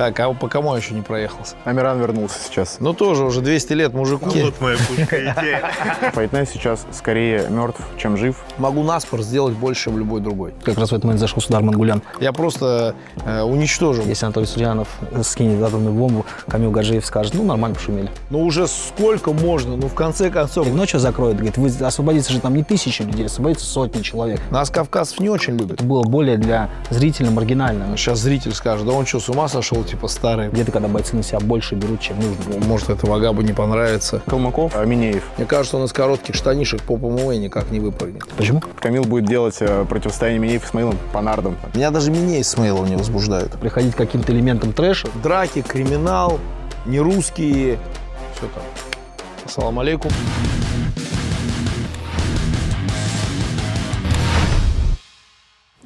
Так, а по кому еще не проехался? Амиран вернулся сейчас. Ну, тоже уже 200 лет мужику. Ну, вот моя пушка идея. Файтнайт сейчас скорее мертв, чем жив. Могу наспор сделать больше, чем любой другой. Как раз в этот момент зашел Судар Мангулян. Я просто э, уничтожил. Если Анатолий Сурьянов скинет атомную бомбу, Камил Гаджиев скажет, ну, нормально пошумели. Ну, уже сколько можно? Ну, в конце концов. И ночью ну, а закроет, Говорит, вы освободится же там не тысячи людей, освободится сотни человек. Нас кавказцев не очень любят. Это было более для зрителя маргинально. Сейчас зритель скажет, да он что, с ума сошел? типа старые. Где-то, когда бойцы на себя больше берут, чем нужно. Ну, может, это Вагабу не понравится. Колмаков, Аминеев. Мне кажется, он из коротких штанишек по ПМО никак не выпрыгнет. Почему? Камил будет делать э, противостояние Минеев с Мейлом по нардам. Меня даже Минеев с Мейлом не возбуждают. Приходить к каким-то элементам трэша. Драки, криминал, нерусские, все там. Салам алейкум.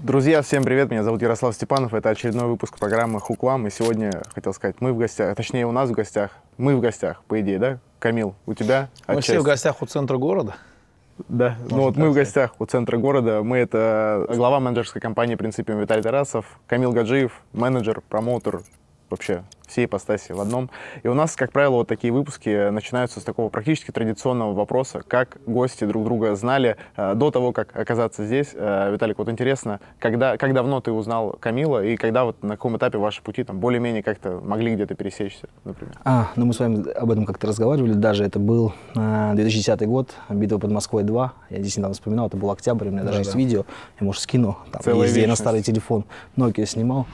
Друзья, всем привет, меня зовут Ярослав Степанов, это очередной выпуск программы «Хуклам», и сегодня, хотел сказать, мы в гостях, точнее, у нас в гостях, мы в гостях, по идее, да, Камил, у тебя Мы все в гостях у центра города. Да, Можно ну вот мы в гостях у центра города, мы это глава менеджерской компании «Принципиум» Виталий Тарасов, Камил Гаджиев, менеджер, промоутер, вообще все ипостаси в одном. И у нас, как правило, вот такие выпуски начинаются с такого практически традиционного вопроса, как гости друг друга знали э, до того, как оказаться здесь. Э, Виталик, вот интересно, когда, как давно ты узнал Камила и когда вот на каком этапе ваши пути там более-менее как-то могли где-то пересечься, например? А, ну мы с вами об этом как-то разговаривали даже. Это был э, 2010 год, битва под Москвой 2. Я здесь недавно вспоминал, это был октябрь, у меня да, даже да. есть видео. Я, может, скину. Там, Целая я на старый телефон Nokia снимал.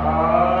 Uh...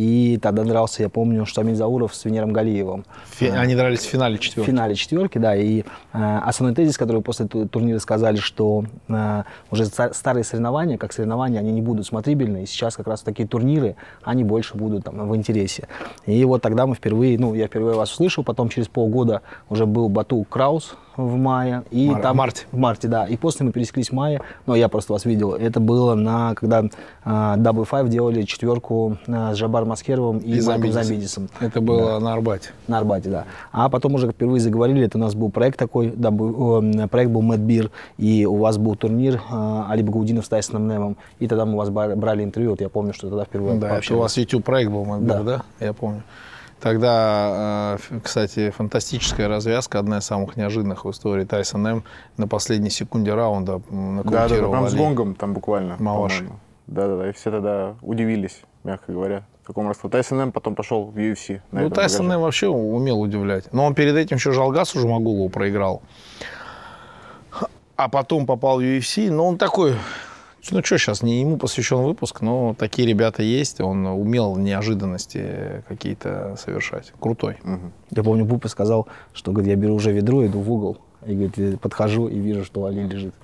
И тогда дрался, я помню, Штамиль Зауров с Венером Галиевым. Фи- э, они дрались в финале четверки. В финале четверки, да. И э, основной тезис, который после турнира сказали, что э, уже старые соревнования, как соревнования, они не будут смотрибельны. И сейчас как раз такие турниры, они больше будут там, в интересе. И вот тогда мы впервые, ну, я впервые вас услышал, потом через полгода уже был Бату Краус в мае. И Мар- там, в марте. В марте, да. И после мы пересеклись в мае, но я просто вас видел. Это было на, когда э, W5 делали четверку э, с Жабаром Маскеровым и, и Майком Забидисом. Это было да. на Арбате. На Арбате, да. А потом уже впервые заговорили, это у нас был проект такой, да, был, проект был Мэтт Бир, и у вас был турнир э, Али Багаудинов с Тайсоном Немом, и тогда мы у вас брали интервью, вот я помню, что тогда впервые Да, это у вас YouTube-проект был Мэтт да. да? Я помню. Тогда, а, кстати, фантастическая развязка, одна из самых неожиданных в истории. Тайсон М на последней секунде раунда нокаутировал Да, да, прям с гонгом там буквально. Малыш. Да-да-да, и все тогда удивились, мягко говоря каком росту. Тайсон потом пошел в UFC. Ну, Тайсон эм вообще умел удивлять. Но он перед этим еще жалгас уже Магулу проиграл. А потом попал в UFC. Но он такой... Ну, что сейчас, не ему посвящен выпуск, но такие ребята есть. Он умел неожиданности какие-то совершать. Крутой. Угу. Я помню, Бупа сказал, что, говорит, я беру уже ведро, иду в угол. И, говорит, подхожу и вижу, что Али лежит.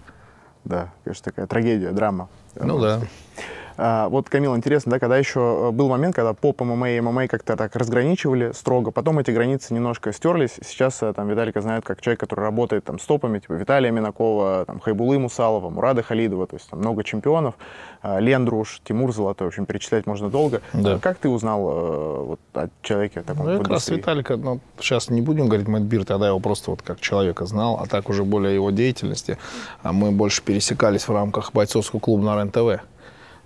Да, конечно, такая трагедия, драма. Ну, да. А, вот, Камил, интересно, да, когда еще э, был момент, когда поп, ММА и ММА как-то так разграничивали строго, потом эти границы немножко стерлись. Сейчас э, там Виталика знают как человек, который работает там с топами, типа Виталия Минакова, там, Хайбулы Мусалова, Мурада Халидова, то есть там много чемпионов, а, Лендруш, Тимур Золотой, в общем, перечислять можно долго. Да. А как ты узнал э, вот, о человеке таком? Ну, как раз Виталика, ну, сейчас не будем говорить Мэтбир, тогда его просто вот как человека знал, а так уже более его деятельности. Мы больше пересекались в рамках бойцовского клуба на РНТВ.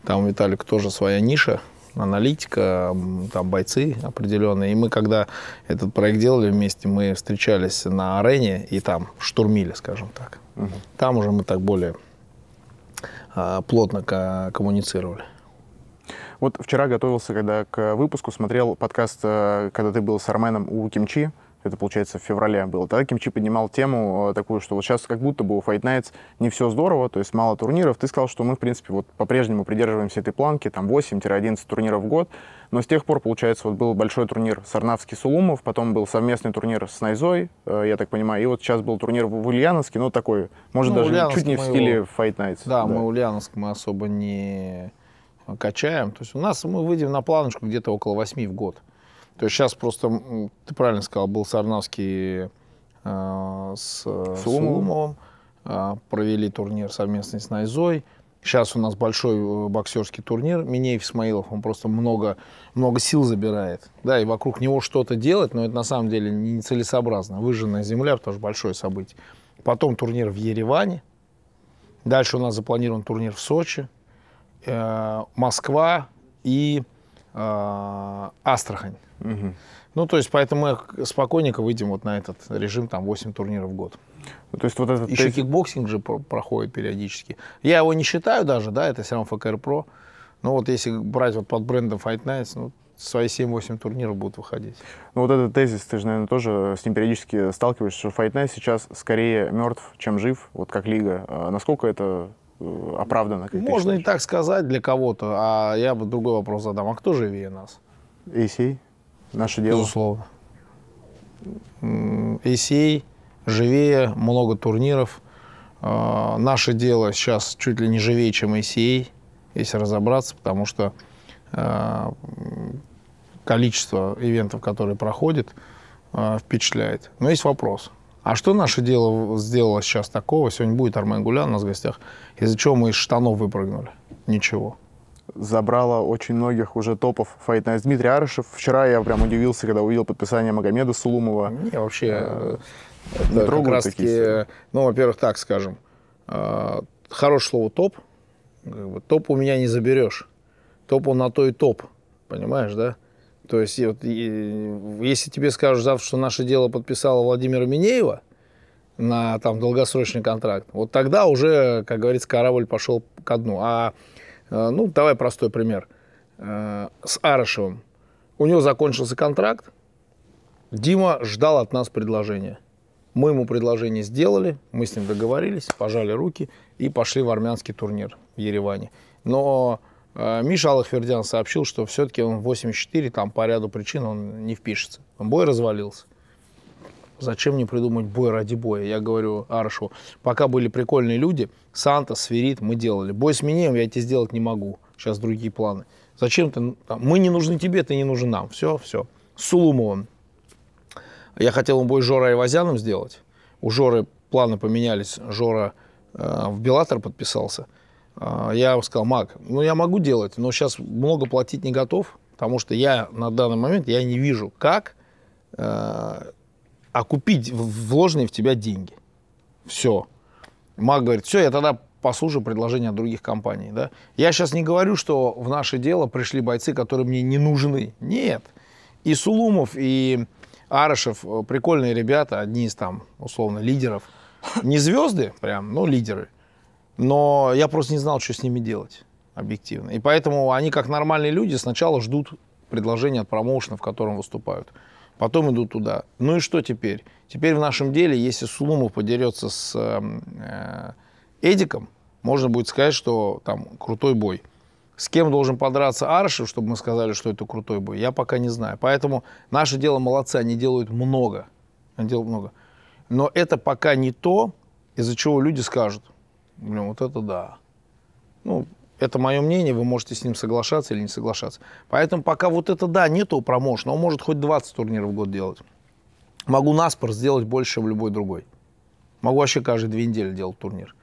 Там Виталик тоже своя ниша, аналитика, там бойцы определенные. И мы, когда этот проект делали вместе, мы встречались на арене и там штурмили, скажем так. Угу. Там уже мы так более а, плотно коммуницировали. Вот вчера готовился, когда к выпуску, смотрел подкаст, э, когда ты был с Арменом у Кимчи, это, получается, в феврале было. Тогда Кимчи поднимал тему э, такую, что вот сейчас как будто бы у Fight Nights не все здорово, то есть мало турниров. Ты сказал, что мы, в принципе, вот по-прежнему придерживаемся этой планки, там 8-11 турниров в год. Но с тех пор, получается, вот был большой турнир Сарнавский-Сулумов, потом был совместный турнир с Найзой, э, я так понимаю, и вот сейчас был турнир в Ульяновске, ну такой, может, ну, даже Ульяновск чуть не в стиле его... Fight Nights. Да, да, мы Ульяновск мы особо не качаем. То есть у нас мы выйдем на планочку где-то около 8 в год. То есть сейчас просто, ты правильно сказал, был Сарнавский э, с Сулумовым, э, а, провели турнир совместно с Найзой. Сейчас у нас большой э, боксерский турнир. Минеев Исмаилов, он просто много, много сил забирает. Да, и вокруг него что-то делать, но это на самом деле нецелесообразно. Выжженная земля, потому что большое событие. Потом турнир в Ереване. Дальше у нас запланирован турнир в Сочи. Э, Москва и Э, Астрахань. Угу. Ну, то есть, поэтому мы спокойненько выйдем вот на этот режим, там, 8 турниров в год. Ну, то есть, вот этот... Еще кикбоксинг же проходит периодически. Я его не считаю даже, да, это все равно ФКР Про. Но ну, вот если брать вот под брендом Fight Nights, ну, свои 7-8 турниров будут выходить. Ну вот этот тезис, ты же, наверное, тоже с ним периодически сталкиваешься, что Fight Night сейчас скорее мертв, чем жив, вот как лига. А насколько это Э, оправданно. Как Можно и так сказать для кого-то, а я бы другой вопрос задам. А кто живее нас? Исей. Наше дело. Безусловно. Исей живее, много турниров. Э, наше дело сейчас чуть ли не живее, чем ACA, если разобраться, потому что э, количество ивентов, которые проходят, э, впечатляет. Но есть вопрос. А что наше дело сделало сейчас такого? Сегодня будет Армен Гулян у нас в гостях. Из-за чего мы из штанов выпрыгнули? Ничего. Забрала очень многих уже топов Fight Night Дмитрий Арышев. Вчера я прям удивился, когда увидел подписание Магомеда Сулумова. Э, э, не, вообще... Это как раз таки, э, ну, во-первых, так скажем, хорошее слово топ. Топ у меня не заберешь. Топ он на то и топ, понимаешь, да? То есть, вот, если тебе скажут завтра, что наше дело подписало Владимира Минеева на там, долгосрочный контракт, вот тогда уже, как говорится, корабль пошел ко дну. А, э, ну, давай простой пример. Э, с Арышевым. У него закончился контракт, Дима ждал от нас предложения. Мы ему предложение сделали, мы с ним договорились, пожали руки и пошли в армянский турнир в Ереване. Но а, Миша Аллахвердян сообщил, что все-таки он 84, там по ряду причин он не впишется. Бой развалился. Зачем мне придумать бой ради боя? Я говорю Аршу, пока были прикольные люди, Санта, Сверит, мы делали. Бой с Минеем я тебе сделать не могу. Сейчас другие планы. Зачем ты? Мы не нужны тебе, ты не нужен нам. Все, все. С Сулумовым. Я хотел ему бой с Жорой Айвазяном сделать. У Жоры планы поменялись. Жора э, в Белатор подписался – а, я сказал, Мак, ну я могу делать, но сейчас много платить не готов, потому что я на данный момент я не вижу, как э, окупить вложенные в тебя деньги. Все. Мак говорит, все, я тогда послушаю предложения других компаний. Да? Я сейчас не говорю, что в наше дело пришли бойцы, которые мне не нужны. Нет. И Сулумов, и Арышев э, прикольные ребята, одни из там, условно, лидеров. Не звезды прям, но лидеры – но я просто не знал, что с ними делать объективно. И поэтому они, как нормальные люди, сначала ждут предложения от промоушена, в котором выступают. Потом идут туда. Ну и что теперь? Теперь в нашем деле, если Сулумов подерется с эм, э, Эдиком, можно будет сказать, что там крутой бой. С кем должен подраться Аршев, чтобы мы сказали, что это крутой бой, я пока не знаю. Поэтому наше дело молодцы, они делают много. Они делают много. Но это пока не то, из-за чего люди скажут, Блин, вот это да. Ну, это мое мнение, вы можете с ним соглашаться или не соглашаться. Поэтому пока вот это да, нету у промоушена, он может хоть 20 турниров в год делать. Могу наспор сделать больше, чем любой другой. Могу вообще каждые две недели делать турнир.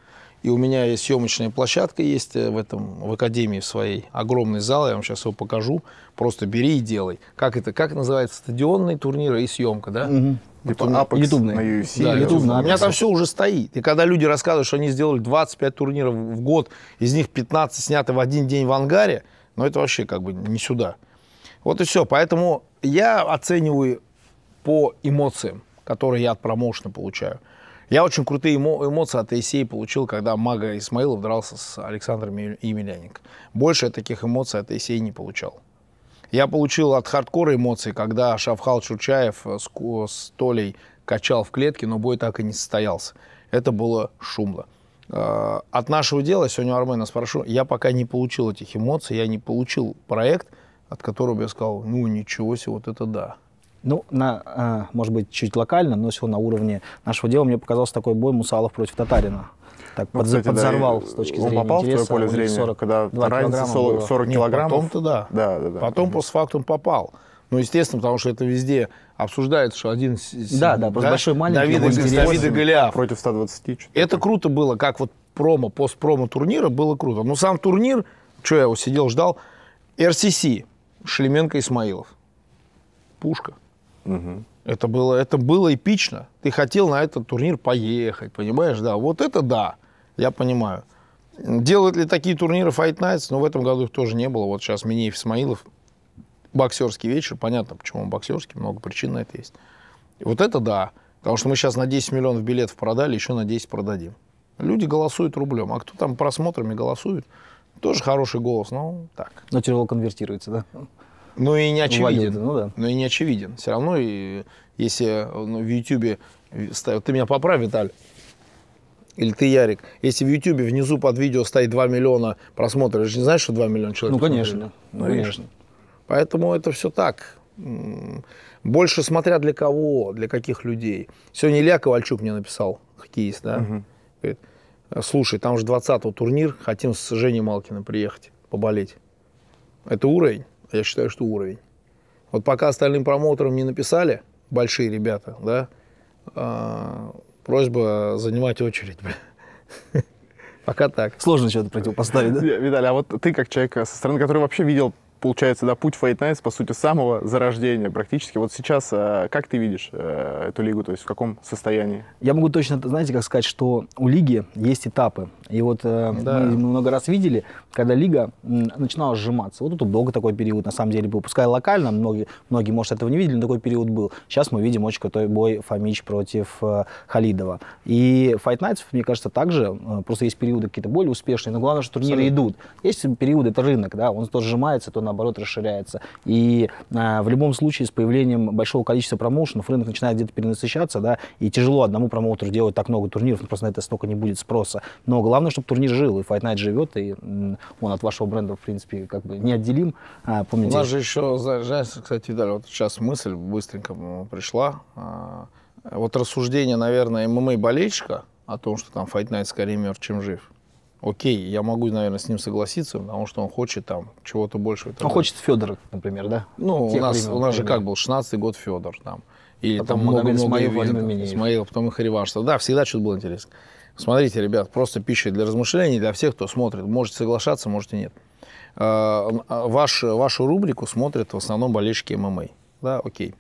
И у меня есть съемочная площадка есть э, в этом, в академии в своей, огромный зал, я вам сейчас его покажу. Просто бери и делай. Как это, как называется, стадионный турнир и съемка, да? Угу. Ну, типа на UFC. Да, YouTube, на У меня там все уже стоит. И когда люди рассказывают, что они сделали 25 турниров в год, из них 15 сняты в один день в ангаре, но ну, это вообще как бы не сюда. Вот и все. Поэтому я оцениваю по эмоциям, которые я от промоушена получаю. Я очень крутые эмо эмоции от ACA получил, когда Мага Исмаилов дрался с Александром Емельяненко. Больше я таких эмоций от ACA не получал. Я получил от хардкора эмоции, когда Шавхал Чучаев э, с, с Толей качал в клетке, но бой так и не состоялся. Это было шумно. Э, от нашего дела, сегодня у Армена спрошу, я пока не получил этих эмоций, я не получил проект, от которого я сказал, ну ничего себе, вот это да. Ну, на, э, может быть, чуть локально, но всего на уровне нашего дела. Мне показался такой бой Мусалов против Татарина так ну, под, кстати, подзорвал да, с точки зрения Он попал интереса, в твое поле а зрения, 40, когда разница 40, 40 килограммов? Потом-то да. да, да, да. Потом постфактум попал. Ну, естественно, потому что это везде обсуждается, что один... Да, да, да большой маленький. Давида, Давида Голиаф. Против 120. Что это круто было, как вот промо, постпромо турнира было круто. Но сам турнир, что я его сидел, ждал, РСС, Шлеменко Исмаилов. Пушка. Угу. Это было, это было эпично. Ты хотел на этот турнир поехать, понимаешь, да. Вот это да я понимаю. Делают ли такие турниры Fight Nights? Ну, в этом году их тоже не было. Вот сейчас Минеев смаилов боксерский вечер. Понятно, почему он боксерский, много причин на это есть. вот это да. Потому что мы сейчас на 10 миллионов билетов продали, еще на 10 продадим. Люди голосуют рублем. А кто там просмотрами голосует? Тоже хороший голос, но так. Но тяжело конвертируется, да? Ну и не очевиден. Валюты, ну, да. Но ну и не очевиден. Все равно, и, если э, ну, в Ютьюбе э, ставят... Ты меня поправь, Виталь или ты Ярик, если в Ютубе внизу под видео стоит 2 миллиона просмотров, ты же не знаешь, что 2 миллиона человек? Ну, конечно. Ну, конечно. Ну, конечно. Поэтому это все так. Больше смотря для кого, для каких людей. Сегодня Илья Ковальчук мне написал, хоккеист, да? Угу. Говорит, э, слушай, там же 20-го турнир, хотим с Женей Малкиным приехать, поболеть. Это уровень? Я считаю, что уровень. Вот пока остальным промоутерам не написали, большие ребята, да, а, просьба занимать очередь. Пока так. Сложно что-то противопоставить, да? Виталий, а вот ты как человек со стороны, который вообще видел получается, да, путь Fight Nights, по сути, самого зарождения практически. Вот сейчас а, как ты видишь э, эту лигу, то есть в каком состоянии? Я могу точно, знаете, как сказать, что у лиги есть этапы. И вот э, да. мы много раз видели, когда лига начинала сжиматься. Вот тут долго такой период, на самом деле, был. Пускай локально, многие, многие может, этого не видели, но такой период был. Сейчас мы видим очень крутой бой Фомич против э, Халидова. И Fight Nights, мне кажется, также. Просто есть периоды какие-то более успешные, но главное, что турниры Абсолютно. идут. Есть периоды, это рынок, да, он тоже сжимается, то наоборот расширяется. И э, в любом случае с появлением большого количества промоушенов рынок начинает где-то перенасыщаться, да, и тяжело одному промоутеру делать так много турниров, ну, просто на это столько не будет спроса. Но главное, чтобы турнир жил, и Fight Night живет, и он от вашего бренда, в принципе, как бы неотделим. А, помните? У нас же еще, знаешь, кстати, Даль, вот сейчас мысль быстренько пришла. А, вот рассуждение, наверное, ММА-болельщика о том, что там Fight Night скорее мертв, чем жив. Окей, я могу, наверное, с ним согласиться, потому что он хочет там чего-то большего. Он хочет Федора, например, да? Ну, Тех у нас, времен, у нас же как был 16-й год Федор там. Или потом там много-много Исмаил, Исмаил, потом и Харивашев. Да, всегда что-то было интересно. Смотрите, ребят, просто пища для размышлений, для всех, кто смотрит. Можете соглашаться, можете нет. А, а, ваш, вашу рубрику смотрят в основном болельщики ММА. Да, окей.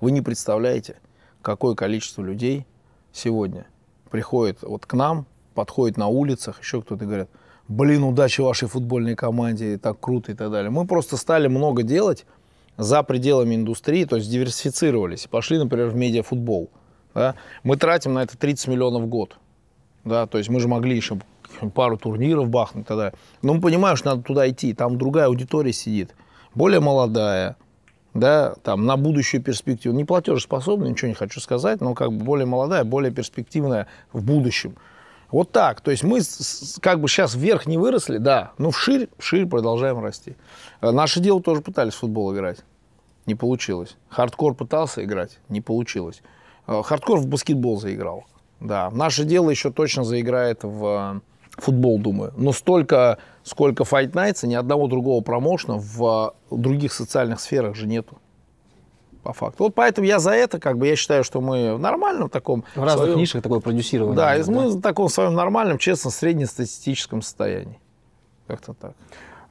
Вы не представляете, какое количество людей сегодня приходит вот к нам, подходят на улицах, еще кто-то говорят, блин, удачи вашей футбольной команде, и так круто и так далее. Мы просто стали много делать за пределами индустрии, то есть диверсифицировались, пошли, например, в медиафутбол. Да? Мы тратим на это 30 миллионов в год. Да? То есть мы же могли еще пару турниров бахнуть и так далее Но мы понимаем, что надо туда идти, там другая аудитория сидит, более молодая, да, там, на будущую перспективу. Не платежеспособная, ничего не хочу сказать, но как бы более молодая, более перспективная в будущем. Вот так. То есть мы как бы сейчас вверх не выросли, да, но вширь, вширь продолжаем расти. А наше дело тоже пытались в футбол играть. Не получилось. Хардкор пытался играть, не получилось. А, хардкор в баскетбол заиграл. Да, наше дело еще точно заиграет в а, футбол, думаю. Но столько, сколько Fight Nights, ни одного другого промоушена в других социальных сферах же нету по факту. Вот поэтому я за это, как бы, я считаю, что мы в нормальном таком... В разных своем... нишах такое продюсирование. Да, да, мы в таком своем нормальном, честно, среднестатистическом состоянии. Как-то так.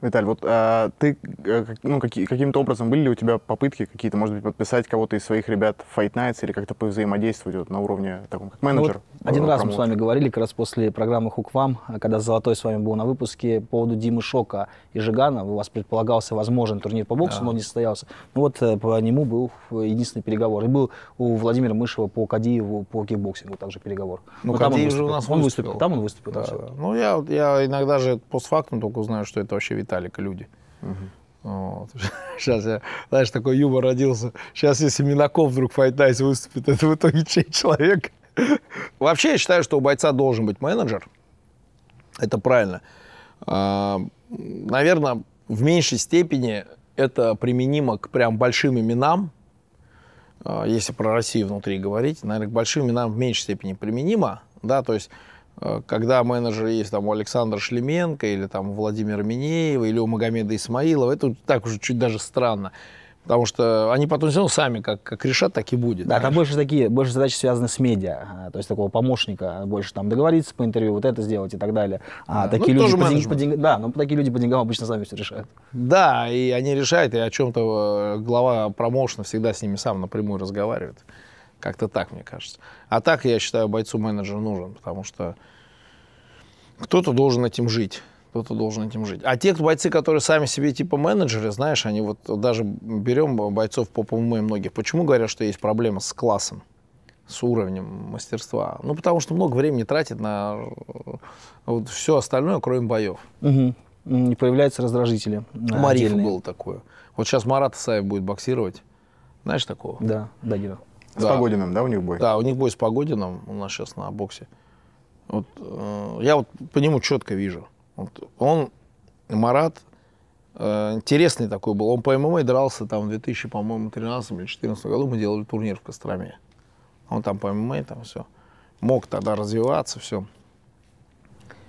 Виталь, вот а, ты э, ну, какие, каким-то образом были ли у тебя попытки какие-то, может быть, подписать кого-то из своих ребят в Fight Nights или как-то повзаимодействовать вот, на уровне таком, как менеджер? Вот э, один раз мы с вами говорили, как раз после программы «Хук вам», э, когда Золотой с вами был на выпуске по поводу Димы Шока и Жигана. У вас предполагался возможен турнир по боксу, да. но не состоялся. Ну вот по нему был единственный переговор. И был у Владимира Мышева по Кадиеву по кикбоксингу также переговор. Ну, но Кадиев же у нас он выступил. Там он выступил. Да, да. Ну я, я иногда же постфактум только узнаю, что это вообще Виталий Виталика люди. Вот. Сейчас я, знаешь, такой юмор родился. Сейчас если Минаков вдруг файтайс выступит, это в итоге чей человек? Вообще я считаю, что у бойца должен быть менеджер. Это правильно. А, наверное, в меньшей степени это применимо к прям большим именам, а, если про Россию внутри говорить, наверное, к большим именам в меньшей степени применимо, да, то есть Э, когда менеджер есть там у Александра Шлеменко или там у Владимира Минеева или у Магомеда Исмаилова, это так уже чуть даже странно. Потому что они потом все сами как, как решат, так и будет. Да, конечно. там больше такие, больше задачи связаны с медиа, а, то есть такого помощника, больше там договориться по интервью, вот это сделать и так далее. А да, такие ну, люди тоже по, деньгам. по день, да, но ну, такие люди по деньгам обычно сами все решают. Да, и они решают, и о чем-то э, глава промоушена всегда с ними сам напрямую разговаривает. Как-то так, мне кажется. А так, я считаю, бойцу менеджер нужен, потому что кто-то должен этим жить. Кто-то должен этим жить. А те кто, бойцы, которые сами себе типа менеджеры, знаешь, они вот даже берем бойцов по ПММ многих. Почему говорят, что есть проблема с классом? с уровнем мастерства. Ну, потому что много времени тратит на э, вот все остальное, кроме боев. Угу. Не появляются раздражители. У Марифа было такое. Вот сейчас Марат Исаев будет боксировать. Знаешь такого? Да, да, Дагира. С да. Погодиным, да, у них бой? Да, у них бой с Погодиным, у нас сейчас на боксе. Вот, э, я вот по нему четко вижу. Вот, он, Марат, э, интересный такой был. Он по ММА дрался там в 2000, по-моему, 13 или 14 году. Мы делали турнир в Костроме. Он там по ММА, там все. Мог тогда развиваться, все.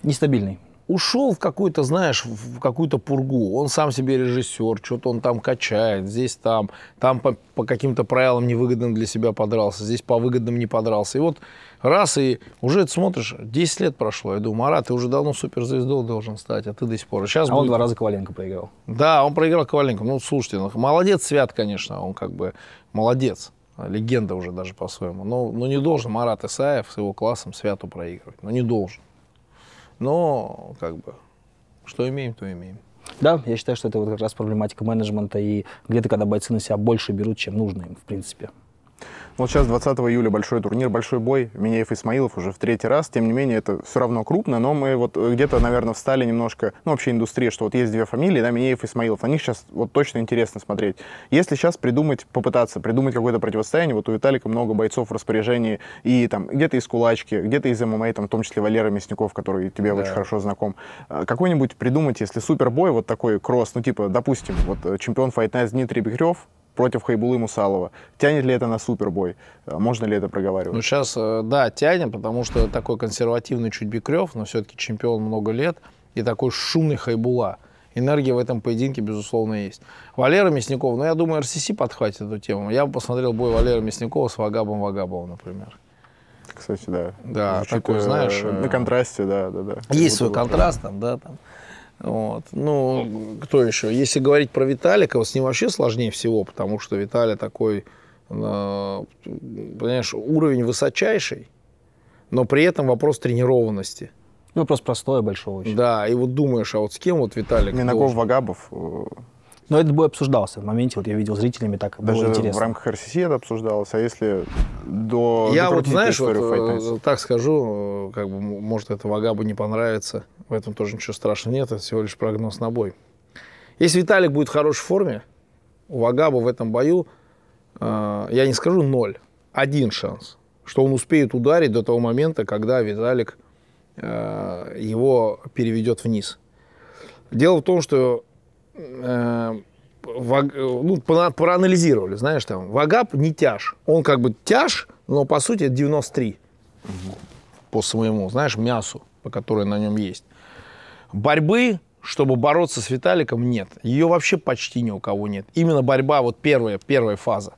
Нестабильный ушел в какую-то, знаешь, в какую-то пургу. Он сам себе режиссер, что-то он там качает, здесь там, там по, по каким-то правилам невыгодным для себя подрался, здесь по выгодным не подрался. И вот раз, и уже смотришь, 10 лет прошло, я думаю, Мара, ты уже давно суперзвездой должен стать, а ты до сих пор. Сейчас а будет... он два раза Коваленко проиграл. Да, он проиграл Коваленко. Ну, слушайте, ну, молодец Свят, конечно, он как бы молодец легенда уже даже по-своему. Но, но не должен Марат Исаев с его классом Святу проигрывать. Но ну, не должен. Но как бы что имеем, то имеем. Да, я считаю, что это вот как раз проблематика менеджмента и где-то, когда бойцы на себя больше берут, чем нужно им, в принципе. Ну, вот сейчас 20 июля большой турнир, большой бой Минеев и Исмаилов уже в третий раз. Тем не менее, это все равно крупно, но мы вот э, где-то, наверное, встали немножко, ну, вообще индустрия, что вот есть две фамилии, да, Минеев и Исмаилов. На них сейчас вот точно интересно смотреть. Если сейчас придумать, попытаться придумать какое-то противостояние, вот у Виталика много бойцов в распоряжении, и там где-то из кулачки, где-то из ММА, там, в том числе Валера Мясников, который тебе да. очень хорошо знаком. А, какой-нибудь придумать, если супербой, вот такой кросс, ну, типа, допустим, вот э, чемпион Fight Night Дмитрий Бекрев, против Хайбулы Мусалова. Тянет ли это на супербой? Э, можно ли это проговаривать? Ну, сейчас, э, да, тянем, потому что такой консервативный чуть Бикрев, но все-таки чемпион много лет, и такой шумный Хайбула. Энергия в этом поединке, безусловно, есть. Валера Мясников, ну, я думаю, РСС подхватит эту тему. Я бы посмотрел бой Валера Мясникова с Вагабом Вагабовым, например. Кстати, да. Да, такой, э, знаешь... На контрасте, да, да, да. Есть свой контраст там, да, там. Вот. Ну, кто еще? Если говорить про Виталикова, с ним вообще сложнее всего, потому что Виталий такой, э, понимаешь, уровень высочайший, но при этом вопрос тренированности. Ну, вопрос простое, большого. Еще. Да, и вот думаешь, а вот с кем вот Виталик? Минаков, должен? Вагабов, э, но этот бой обсуждался в моменте, вот я видел зрителями, так Даже было интересно. в рамках РСС это обсуждалось, а если до... Я до вот, знаешь, вот, э, так скажу, э, как бы, может, это Вагабу не понравится, в этом тоже ничего страшного нет, это всего лишь прогноз на бой. Если Виталик будет в хорошей форме, у Вагаба в этом бою, э, я не скажу ноль, один шанс, что он успеет ударить до того момента, когда Виталик э, его переведет вниз. Дело в том, что э, ваг, ну, проанализировали, знаешь, там, Вагап не тяж. Он как бы тяж, но по сути это 93 угу. по своему, знаешь, мясу, по которой на нем есть. Борьбы, чтобы бороться с Виталиком, нет. Ее вообще почти ни у кого нет. Именно борьба, вот первая, первая фаза.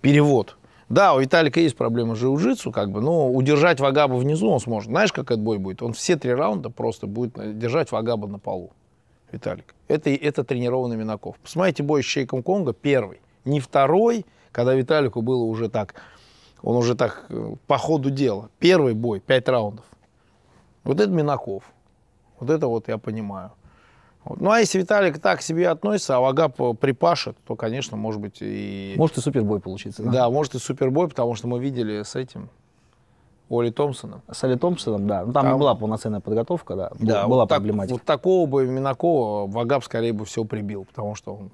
Перевод. Да, у Виталика есть проблемы с джиу-джитсу, как бы, но удержать Вагаба внизу он сможет. Знаешь, как этот бой будет? Он все три раунда просто будет э, держать Вагаба на полу. Виталик. Это, это тренированный Минаков. Посмотрите бой с Чейком Конга первый, не второй, когда Виталику было уже так, он уже так э, по ходу дела. Первый бой, пять раундов. Вот это Минаков. Вот это вот я понимаю. Вот. Ну, а если Виталик так к себе относится, а Вагап припашет, то, конечно, может быть и... Может и супербой получится. Да, да может и супербой, потому что мы видели с этим, Оли Томпсоном. С Оли Томпсоном, да. Ну, там, там не была полноценная подготовка, да. да была вот проблематика. Так, вот такого бы Минакова Вагаб скорее бы все прибил, потому что он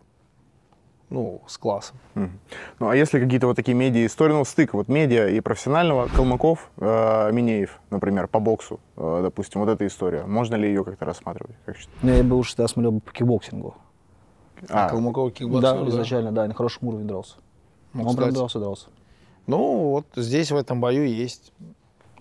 ну, с классом. Mm. Ну, а если какие-то вот такие медиа истории, ну, стык вот медиа и профессионального, Калмыков, э, Минеев, например, по боксу, э, допустим, вот эта история, можно ли ее как-то рассматривать? Как ну, я бы лучше тогда смотрел бы по кикбоксингу. А, а Калмыков кикбоксер, да, да? изначально, да, на хорошем уровне дрался. Ну, Он кстати. прям дрался, дрался. Ну, вот здесь в этом бою есть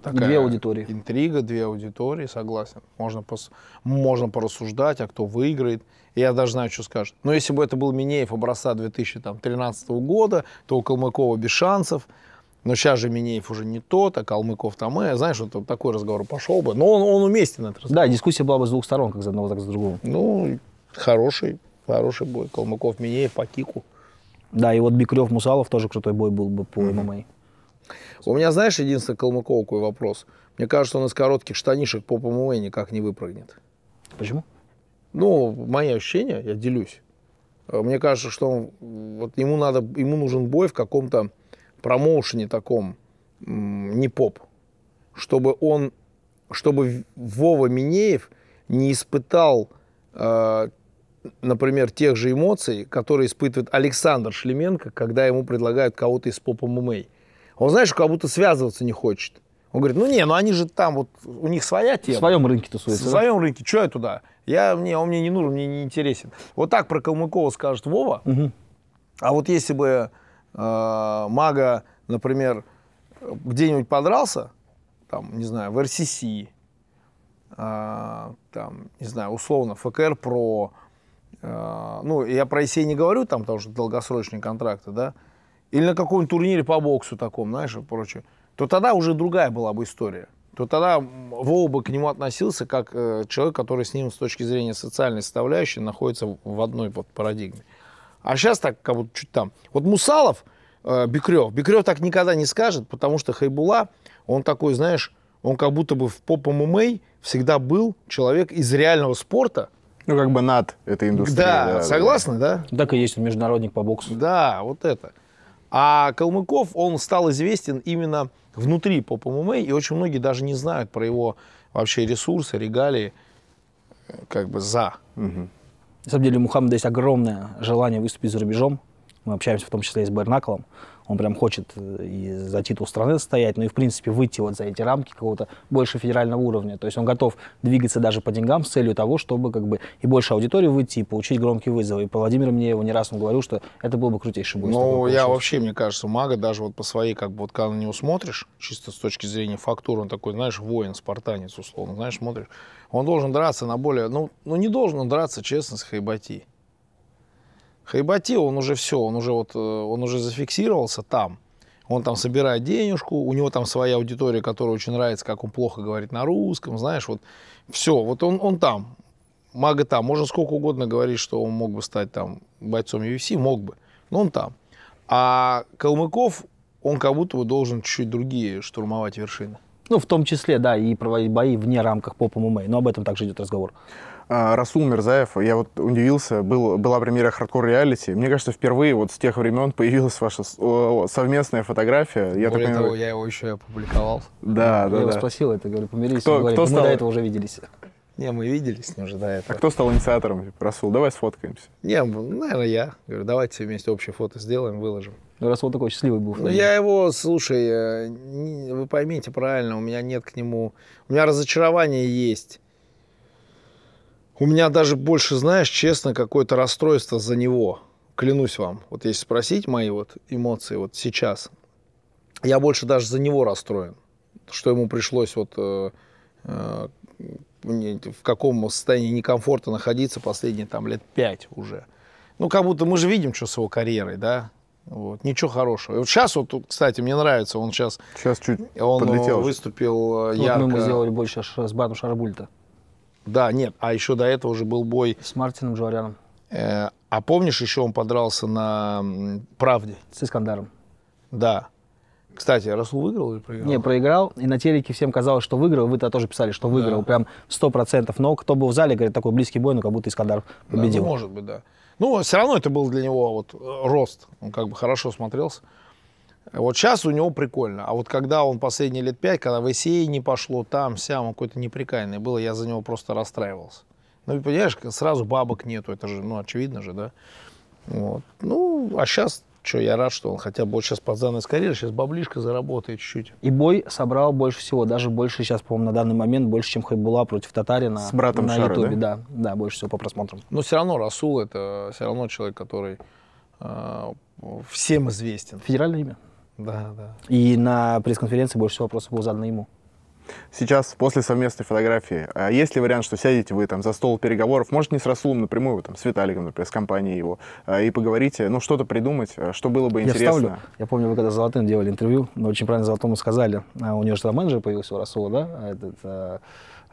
Такая две аудитории. Интрига, две аудитории, согласен. Можно, пос... Можно порассуждать, а кто выиграет. Я даже знаю, что скажет. Но если бы это был Минеев образца 2013 года, то у Калмыкова без шансов. Но сейчас же Минеев уже не тот, а Калмыков там и. Знаешь, вот такой разговор пошел бы. Но он, он уместен этот разговор. Да, дискуссия была бы с двух сторон, как с одного, так и с другого. Ну, хороший, хороший бой. Калмыков, Минеев по кику. Да, и вот Бикрев, Мусалов тоже крутой бой был бы по mm-hmm. У меня, знаешь, единственный Калмыкова вопрос? Мне кажется, он из коротких штанишек по ПМВ никак не выпрыгнет. Почему? Ну, мои ощущения, я делюсь. Э, мне кажется, что он, вот ему, надо, ему нужен бой в каком-то промоушене таком, не поп, чтобы он, чтобы Вова Минеев не испытал, э, например, тех же эмоций, которые испытывает Александр Шлеменко, когда ему предлагают кого-то из поп ММА. Он, знаешь, как будто связываться не хочет. Он говорит, ну не, ну они же там, вот у них своя тема. В своем рынке тусуется. В да? своем рынке, что я туда? Я, мне, он мне не нужен, мне не интересен. Вот так про Калмыкова скажет Вова. Угу. А вот если бы э, мага, например, где-нибудь подрался, там, не знаю, в РСС, э, там, не знаю, условно, ФКР Про, э, ну, я про ИСЕ не говорю, там, потому что долгосрочные контракты, да, или на каком-нибудь турнире по боксу таком, знаешь, и прочее, то тогда уже другая была бы история. То тогда Вова бы к нему относился как э, человек, который с ним с точки зрения социальной составляющей находится в одной вот, парадигме. А сейчас так как будто чуть там. Вот Мусалов, э, Бекрев, Бекрев так никогда не скажет, потому что Хайбула, он такой, знаешь, он как будто бы в поп ММА всегда был человек из реального спорта, ну, как бы над этой индустрией. Да, да согласны, да. да? Так и есть международник по боксу. Да, вот это. А Калмыков, он стал известен именно внутри поп ММА, и очень многие даже не знают про его вообще ресурсы, регалии, э, как бы за. Угу. На самом деле у Мухаммада есть огромное желание выступить за рубежом. Мы общаемся в том числе и с Бернаклом. Он прям хочет э, и за титул страны стоять, но ну и, в принципе, выйти вот за эти рамки какого-то больше федерального уровня. То есть он готов двигаться даже по деньгам с целью того, чтобы как бы и больше аудитории выйти, и получить громкие вызовы. И Владимир мне его не раз он говорил, что это было бы крутейший бой. Ну, я вообще, мне кажется, мага даже вот по своей, как бы вот когда на него смотришь, чисто с точки зрения фактуры, он такой, знаешь, воин, спартанец, условно, знаешь, смотришь, он должен драться на более, ну, ну не должен он драться, честно, с Хайбати. Хайбати, он уже все, он уже, вот, э, он уже зафиксировался там. Он там собирает денежку, у него там своя аудитория, которая очень нравится, как он плохо говорит на русском, знаешь, вот все, вот он, он там, мага там. Можно сколько угодно говорить, что он мог бы стать там бойцом UFC, мог бы, но он там. А Калмыков, он как будто бы должен чуть-чуть другие штурмовать вершины. Ну, в том числе, да, и проводить бои вне рамках поп ММА, но об этом также идет разговор. А, Расул Мирзаев, я вот удивился, был, была премьера Hardcore Reality. Мне кажется, впервые вот с тех времен появилась ваша совместная фотография. Я Более так, того, я его еще опубликовал. Да, да, да. Я его спросил это, говорю, помирились, кто, кто «Ну, стал... мы до этого уже виделись. Не, мы виделись с ним уже до этого. А кто стал инициатором? Типа, Расул, давай сфоткаемся. Не, ну, наверное, я. Говорю, давайте вместе общее фото сделаем, выложим. Ну, Расул такой счастливый был. Ну, я его, слушай, э, вы поймите правильно, у меня нет к нему... У меня разочарование есть у меня даже больше, знаешь, честно, какое-то расстройство за него. Клянусь вам. Вот если спросить мои вот эмоции вот сейчас, я больше даже за него расстроен, что ему пришлось вот э, э, в каком состоянии некомфорта находиться последние там лет пять уже. Ну, как будто мы же видим, что с его карьерой, да? Вот, ничего хорошего. И вот сейчас вот, кстати, мне нравится, он сейчас... Сейчас чуть он подлетел. выступил э, вот ярко. мы сделали больше с Батом Шарбульта. Да, нет, а еще до этого уже был бой... С Мартином Джуаряном. Э, а помнишь, еще он подрался на «Правде»? С Искандаром. Да. Кстати, Расул выиграл или проиграл? Не, проиграл. И на телеке всем казалось, что выиграл. Вы-то тоже писали, что выиграл. Да. Прям 100%. Но кто был в зале, говорит, такой близкий бой, ну как будто Искандар победил. Да, ну, может быть, да. Ну, все равно это был для него вот э, рост. Он как бы хорошо смотрелся. Вот сейчас у него прикольно, а вот когда он последние лет пять, когда в ICA не пошло, там, сям, он какой-то неприкаянный был, я за него просто расстраивался. Ну, понимаешь, сразу бабок нету, это же, ну, очевидно же, да? Вот. Ну, а сейчас, что, я рад, что он хотя бы вот сейчас под из карьеры, сейчас баблишка заработает чуть-чуть. И бой собрал больше всего, даже больше сейчас, по-моему, на данный момент, больше, чем Хайбула против Татарина. С братом На Ютубе, да? да? Да, больше всего по просмотрам. Но все равно Расул это все равно человек, который э, всем известен. Федеральное имя. Да, да. И на пресс-конференции больше всего вопросов был задан ему. Сейчас, после совместной фотографии, а есть ли вариант, что сядете вы там за стол переговоров, может, не с Расулом напрямую, вы, там, с Виталиком, например, с компанией его, а, и поговорите, ну, что-то придумать, а, что было бы я интересно? Вставлю. Я помню, вы когда с Золотым делали интервью, но ну, очень правильно Золотому сказали, у него же там менеджер появился у Расула, да, этот,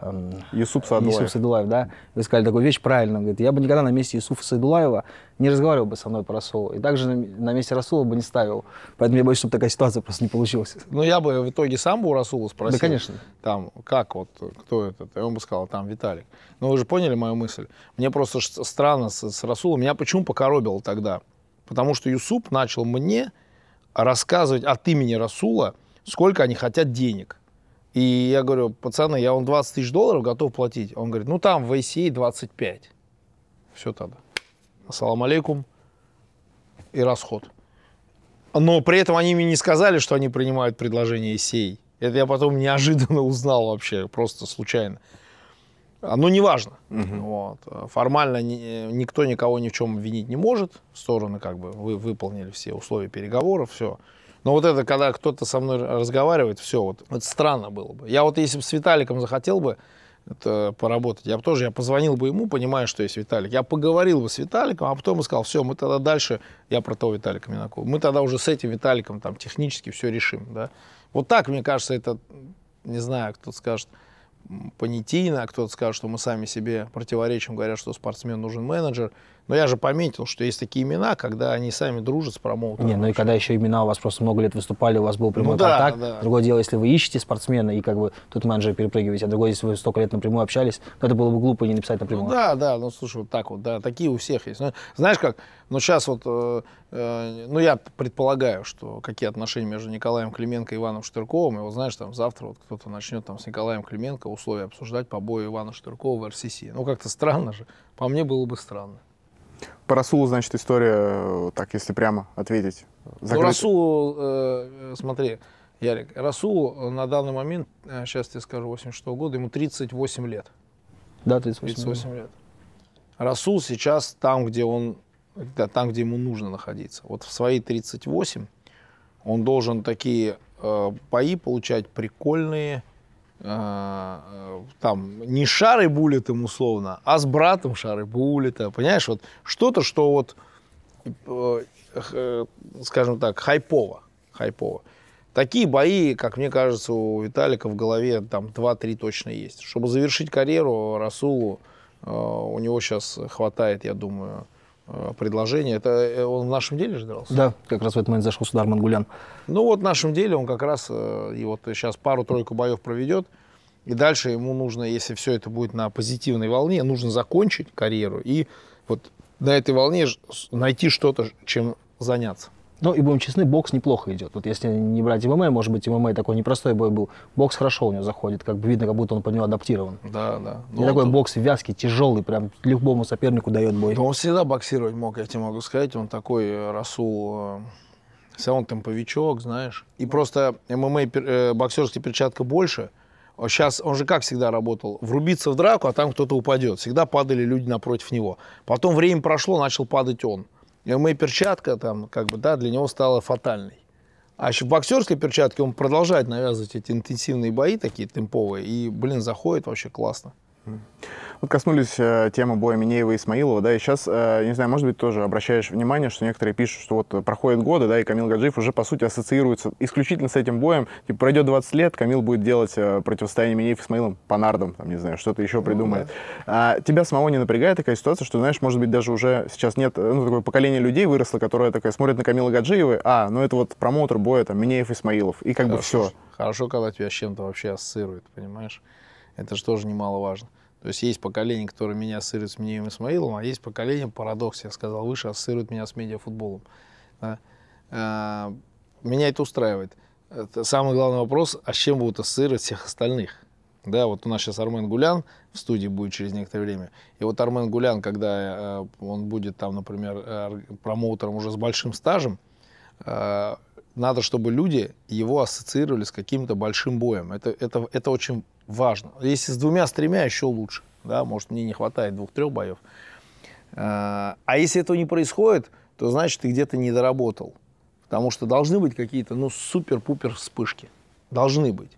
Эм, Юсуп Садулаев. Садулаев, да. Вы сказали такую вещь правильно. Говорит, я бы никогда на месте Юсуфа Садулаева не разговаривал бы со мной про Расула. И также на месте Расула бы не ставил. Поэтому я боюсь, чтобы такая ситуация просто не получилась. Ну, я бы в итоге сам бы у Расула спросил. Да, конечно. Там, как вот, кто этот? И он бы сказал, там, Виталик. Ну, вы же поняли мою мысль. Мне просто странно с, с Расулом. Меня почему покоробило тогда? Потому что Юсуп начал мне рассказывать от имени Расула, сколько они хотят денег. И я говорю, пацаны, я вам 20 тысяч долларов готов платить. Он говорит, ну там в ICA 25. Все тогда. Ассалам алейкум. И расход. Но при этом они мне не сказали, что они принимают предложение ICA. Это я потом неожиданно узнал вообще, просто случайно. А, ну, неважно. Угу. Вот. Формально никто никого ни в чем винить не может. Стороны как бы вы выполнили все условия переговоров, все. Но вот это, когда кто-то со мной разговаривает, все, вот это странно было бы. Я вот если бы с Виталиком захотел бы это, поработать, я бы тоже, я позвонил бы ему, понимая, что есть Виталик. Я поговорил бы с Виталиком, а потом бы сказал, все, мы тогда дальше, я про того Виталика Минакова, мы тогда уже с этим Виталиком там технически все решим, да. Вот так, мне кажется, это, не знаю, кто-то скажет, понятийно, а кто-то скажет, что мы сами себе противоречим, говоря, что спортсмен нужен менеджер. Но я же пометил, что есть такие имена, когда они сами дружат с промоутером. Не, ну и когда еще имена у вас просто много лет выступали, у вас был прямой ну, контакт. Да. Другое дело, если вы ищете спортсмена и как бы тут менеджера перепрыгиваете, а другое, если вы столько лет напрямую общались, то ну, это было бы глупо не написать напрямую. Ну, да, да, ну слушай, вот так вот, да, такие у всех есть. Ну, знаешь как, ну сейчас вот, э, э, ну я предполагаю, что какие отношения между Николаем Клименко и Иваном Штырковым, и вот знаешь, там завтра вот кто-то начнет там с Николаем Клименко условия обсуждать побои Ивана Штыркова в РСС. Ну как-то странно же, по мне было бы странно. По Расулу, значит, история, э, так, если прямо ответить. Закрыть. Ну, Расул, э, э, смотри, Ярик, Расул э, на данный момент, сейчас тебе скажу, 86 -го года, ему 38 лет. Да, 38, 38 лет. лет. Расул сейчас там, где он, да, там, где ему нужно находиться. Вот в свои 38 он должен такие э, бои получать прикольные, Э, там не шары Шарой Буллетом условно, а с братом Шары Буллета, э, понимаешь, вот что-то, что вот, э, скажем так, хайпово, хайпово. Такие бои, как мне кажется, у Виталика в голове там 2-3 точно есть. Чтобы завершить карьеру Расулу, у него сейчас хватает, я думаю, Э, предложение. Это э, он в нашем деле же дрался? Да, как раз в этот момент зашел сюда Арман Гулян. Ну вот в нашем деле он как раз э, и вот сейчас пару-тройку боев проведет. И дальше ему нужно, если все это будет на позитивной волне, нужно закончить карьеру и вот на этой волне найти что-то, чем заняться. Ну и будем честны, бокс неплохо идет. Вот если не брать ММА, может быть, ММА такой непростой бой был. Бокс хорошо у него заходит, как бы видно, как будто он под него адаптирован. Да, да. Не ну, такой тут... бокс вязкий, тяжелый, прям любому сопернику дает бой. Да он всегда боксировать мог, я тебе могу сказать. Он такой э, Расул, все э, он темповичок, знаешь. И просто ММА, э, боксерская перчатка больше. Сейчас а он же как всегда работал? Врубиться в драку, а там кто-то упадет. Всегда падали люди напротив него. Потом время прошло, начал падать он. ММА перчатка там, как бы, да, для него стала фатальной. А еще в боксерской перчатке он продолжает навязывать эти интенсивные бои такие темповые, и, блин, заходит вообще классно. Вот коснулись э, темы боя Минеева и Исмаилова, да, и сейчас, э, не знаю, может быть, тоже обращаешь внимание, что некоторые пишут, что вот проходят годы, да, и Камил Гаджиев уже, по сути, ассоциируется исключительно с этим боем, типа, пройдет 20 лет, Камил будет делать э, противостояние Минеев и Исмаилом по нардам, там, не знаю, что-то еще ну придумает. Ну, да. а, тебя самого не напрягает такая ситуация, что, знаешь, может быть, даже уже сейчас нет, э, ну, такое поколение людей выросло, которое такое смотрит на Камила Гаджиева, а, ну, это вот промоутер боя, там, Минеев и Исмаилов, и как хорошо, бы все. Хорошо, когда тебя с чем-то вообще ассоциирует, понимаешь? Это же тоже немаловажно. То есть есть поколение, которое меня ассоциирует с Минеем Исмаилом, а есть поколение, парадокс, я сказал выше, ассоциирует меня с медиафутболом. Да? А, меня это устраивает. Это самый главный вопрос, а с чем будут ассоциировать всех остальных? Да, вот у нас сейчас Армен Гулян в студии будет через некоторое время. И вот Армен Гулян, когда э, он будет там, например, э, промоутером уже с большим стажем, э, надо, чтобы люди его ассоциировали с каким-то большим боем. Это, это, это очень важно. Если с двумя, с тремя, еще лучше. Да? Может, мне не хватает двух-трех боев. А, а если этого не происходит, то значит, ты где-то не доработал. Потому что должны быть какие-то, ну, супер-пупер вспышки. Должны быть.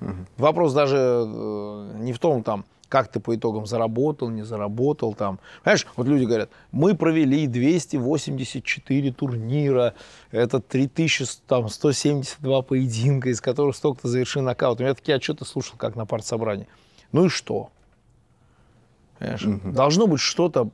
Угу. Вопрос даже э, не в том, там, как ты по итогам заработал, не заработал там. Понимаешь, вот люди говорят, мы провели 284 турнира, это 3172 поединка, из которых столько-то завершил нокаут. Я такие отчеты слушал, как на партсобрании. Ну и что? Понимаешь, угу. должно быть что-то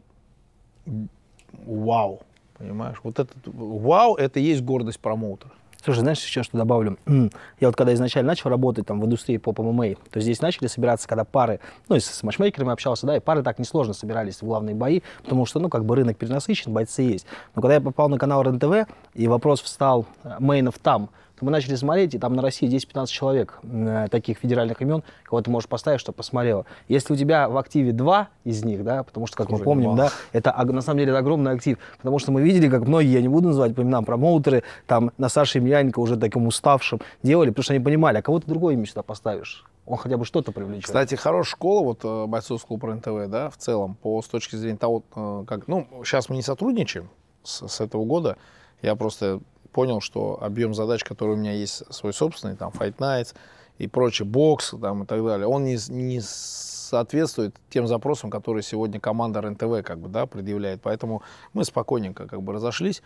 вау, понимаешь? Вот этот вау, это и есть гордость промоутера. Слушай, знаешь, еще что добавлю? Я вот когда изначально начал работать там в индустрии по ММА, то здесь начали собираться, когда пары, ну, и с матчмейкерами общался, да, и пары так несложно собирались в главные бои, потому что, ну, как бы рынок перенасыщен, бойцы есть. Но когда я попал на канал РНТВ, и вопрос встал мейнов э, там, мы начали смотреть, и там на России 10-15 человек э, таких федеральных имен, кого ты можешь поставить, чтобы посмотрела. Если у тебя в активе два из них, да, потому что, как Слушай, мы помним, да, это на самом деле это огромный актив, потому что мы видели, как многие, я не буду называть по именам, промоутеры, там, на Саше Емельяненко уже таким уставшим делали, потому что они понимали, а кого ты другое имя сюда поставишь? он хотя бы что-то привлечет. Кстати, хорошая школа, вот э, бойцовского клуб РНТВ, да, в целом, по, с точки зрения того, э, как, ну, сейчас мы не сотрудничаем с, с этого года, я просто понял, что объем задач, который у меня есть свой собственный, там, Fight Nights и прочее, бокс там, и так далее, он не, не соответствует тем запросам, которые сегодня команда РНТВ как бы, да, предъявляет. Поэтому мы спокойненько как бы разошлись.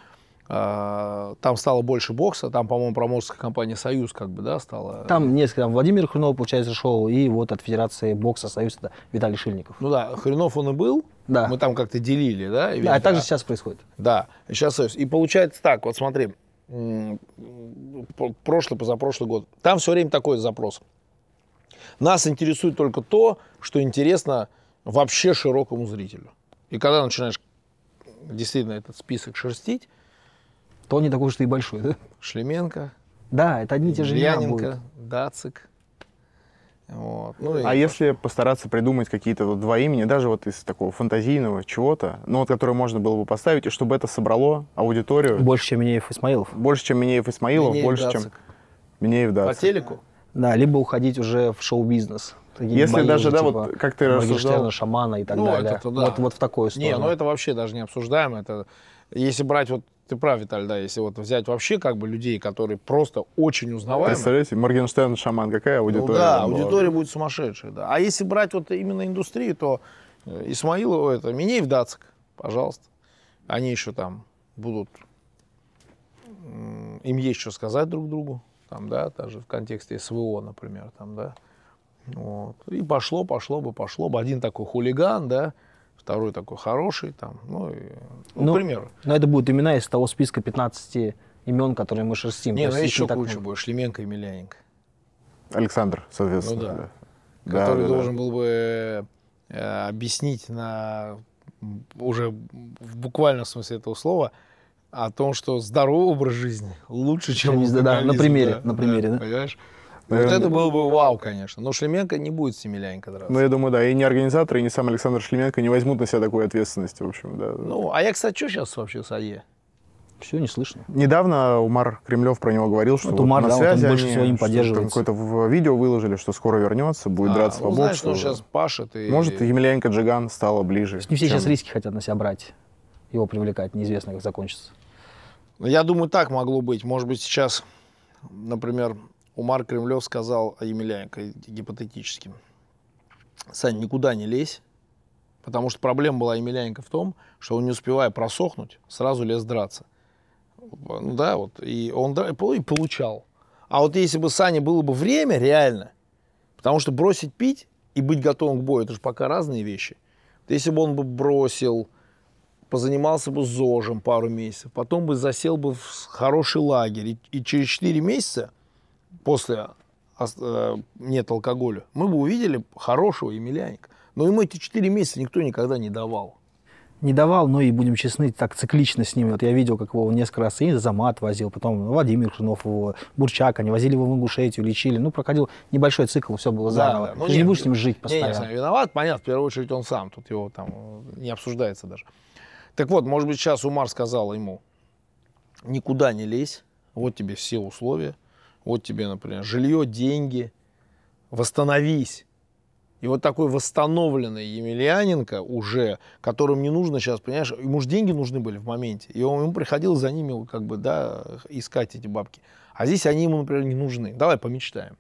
А, там стало больше бокса, там, по-моему, промоутерская компания «Союз» как бы, да, стала... Там несколько, там Владимир Хренов получается, шел, и вот от Федерации бокса «Союз» это Виталий Шильников. Ну да, Хренов он и был, да. мы там как-то делили, да? И, да, а также сейчас происходит. Да, сейчас «Союз». И получается так, вот смотри, прошлый, позапрошлый год. Там все время такой запрос. Нас интересует только то, что интересно вообще широкому зрителю. И когда начинаешь действительно этот список шерстить, то он не такой уж и большой, да? Шлеменко. Да, это одни и те же имена будут. Дацик. Вот. Ну, а и... если постараться придумать какие-то вот два имени, даже вот из такого фантазийного чего-то, ну вот которое можно было бы поставить, и чтобы это собрало аудиторию. Больше, чем Минеев Исмаилов. Больше, чем Минеев Исмаилов, Минеев больше, Дацик. чем Минеев Дацик. По телеку? Да, либо уходить уже в шоу-бизнес. Такие Если даже, уже, да, типа, вот как ты рассуждал. шамана и так ну, далее. Это, да. вот, вот в такую сторону. Не, ну это вообще даже не обсуждаем. Это, если брать вот ты прав, Виталь, да, если вот взять вообще как бы людей, которые просто очень узнаваемы. Представляете, Моргенштерн Шаман, какая ну аудитория? Ну, да, аудитория была? будет сумасшедшая, да. А если брать вот именно индустрию, то э, Исмаилова, это в Дацик, пожалуйста. Они еще там будут, им есть что сказать друг другу, там, да, даже в контексте СВО, например, там, да. Вот. И пошло, пошло бы, пошло бы. Один такой хулиган, да, второй такой хороший, там, ну, и, ну, ну, к примеру. Но это будут имена из того списка 15 имен, которые мы шерстим. Нет, ну, еще так круче будет, Шлеменко и Миляненко. Александр, соответственно. Ну, да. да. Который да, должен да. был бы э, объяснить на уже в буквальном смысле этого слова о том, что здоровый образ жизни лучше, чем, чем да, на примере, да, на примере, да, да. понимаешь? Наверное... Ну, вот это было бы вау, конечно. Но Шлеменко не будет с Семеляенко драться. Ну, я думаю, да. И ни организаторы, и не сам Александр Шлеменко не возьмут на себя такой ответственности, в общем, да. Ну, а я, кстати, что сейчас вообще с АЕ? Все, не слышно. Недавно Умар Кремлев про него говорил, что вот Умар, на да, связи вот он больше всего им поддерживается. Какое-то в видео выложили, что скоро вернется, будет а, драться ну, по боксу. Знаешь, что сейчас пашет. И... Может, Емельяненко Джиган стало ближе. Не все чем... сейчас риски хотят на себя брать, его привлекать, неизвестно, как закончится. Ну, я думаю, так могло быть. Может быть, сейчас, например, Умар Кремлев сказал о Емельяненко гипотетически. Сань, никуда не лезь, потому что проблема была Емельяненко в том, что он, не успевая просохнуть, сразу лез драться. Ну Да, вот, и он и получал. А вот если бы Сане было бы время, реально, потому что бросить пить и быть готовым к бою, это же пока разные вещи. Вот если бы он бы бросил, позанимался бы ЗОЖем пару месяцев, потом бы засел бы в хороший лагерь, и, и через 4 месяца – после э, нет алкоголя, мы бы увидели хорошего Емельяника. Но ему эти 4 месяца никто никогда не давал. Не давал, но и, будем честны, так циклично с ним. Вот я видел, как его несколько раз и Замат возил, потом Владимир Крынов его, Бурчак, они возили его в Ингушетию, лечили. Ну, проходил небольшой цикл, все было заново. Да, да. Ну, Ты не, не будешь с ним жить постоянно. Не, не, виноват, понятно, в первую очередь он сам, тут его там э, не обсуждается даже. Так вот, может быть, сейчас Умар сказал ему, никуда не лезь, вот тебе все условия, вот тебе, например, жилье, деньги, восстановись. И вот такой восстановленный Емельяненко уже, которому не нужно сейчас, понимаешь, ему же деньги нужны были в моменте, и он, ему приходилось за ними как бы, да, искать эти бабки. А здесь они ему, например, не нужны. Давай помечтаем.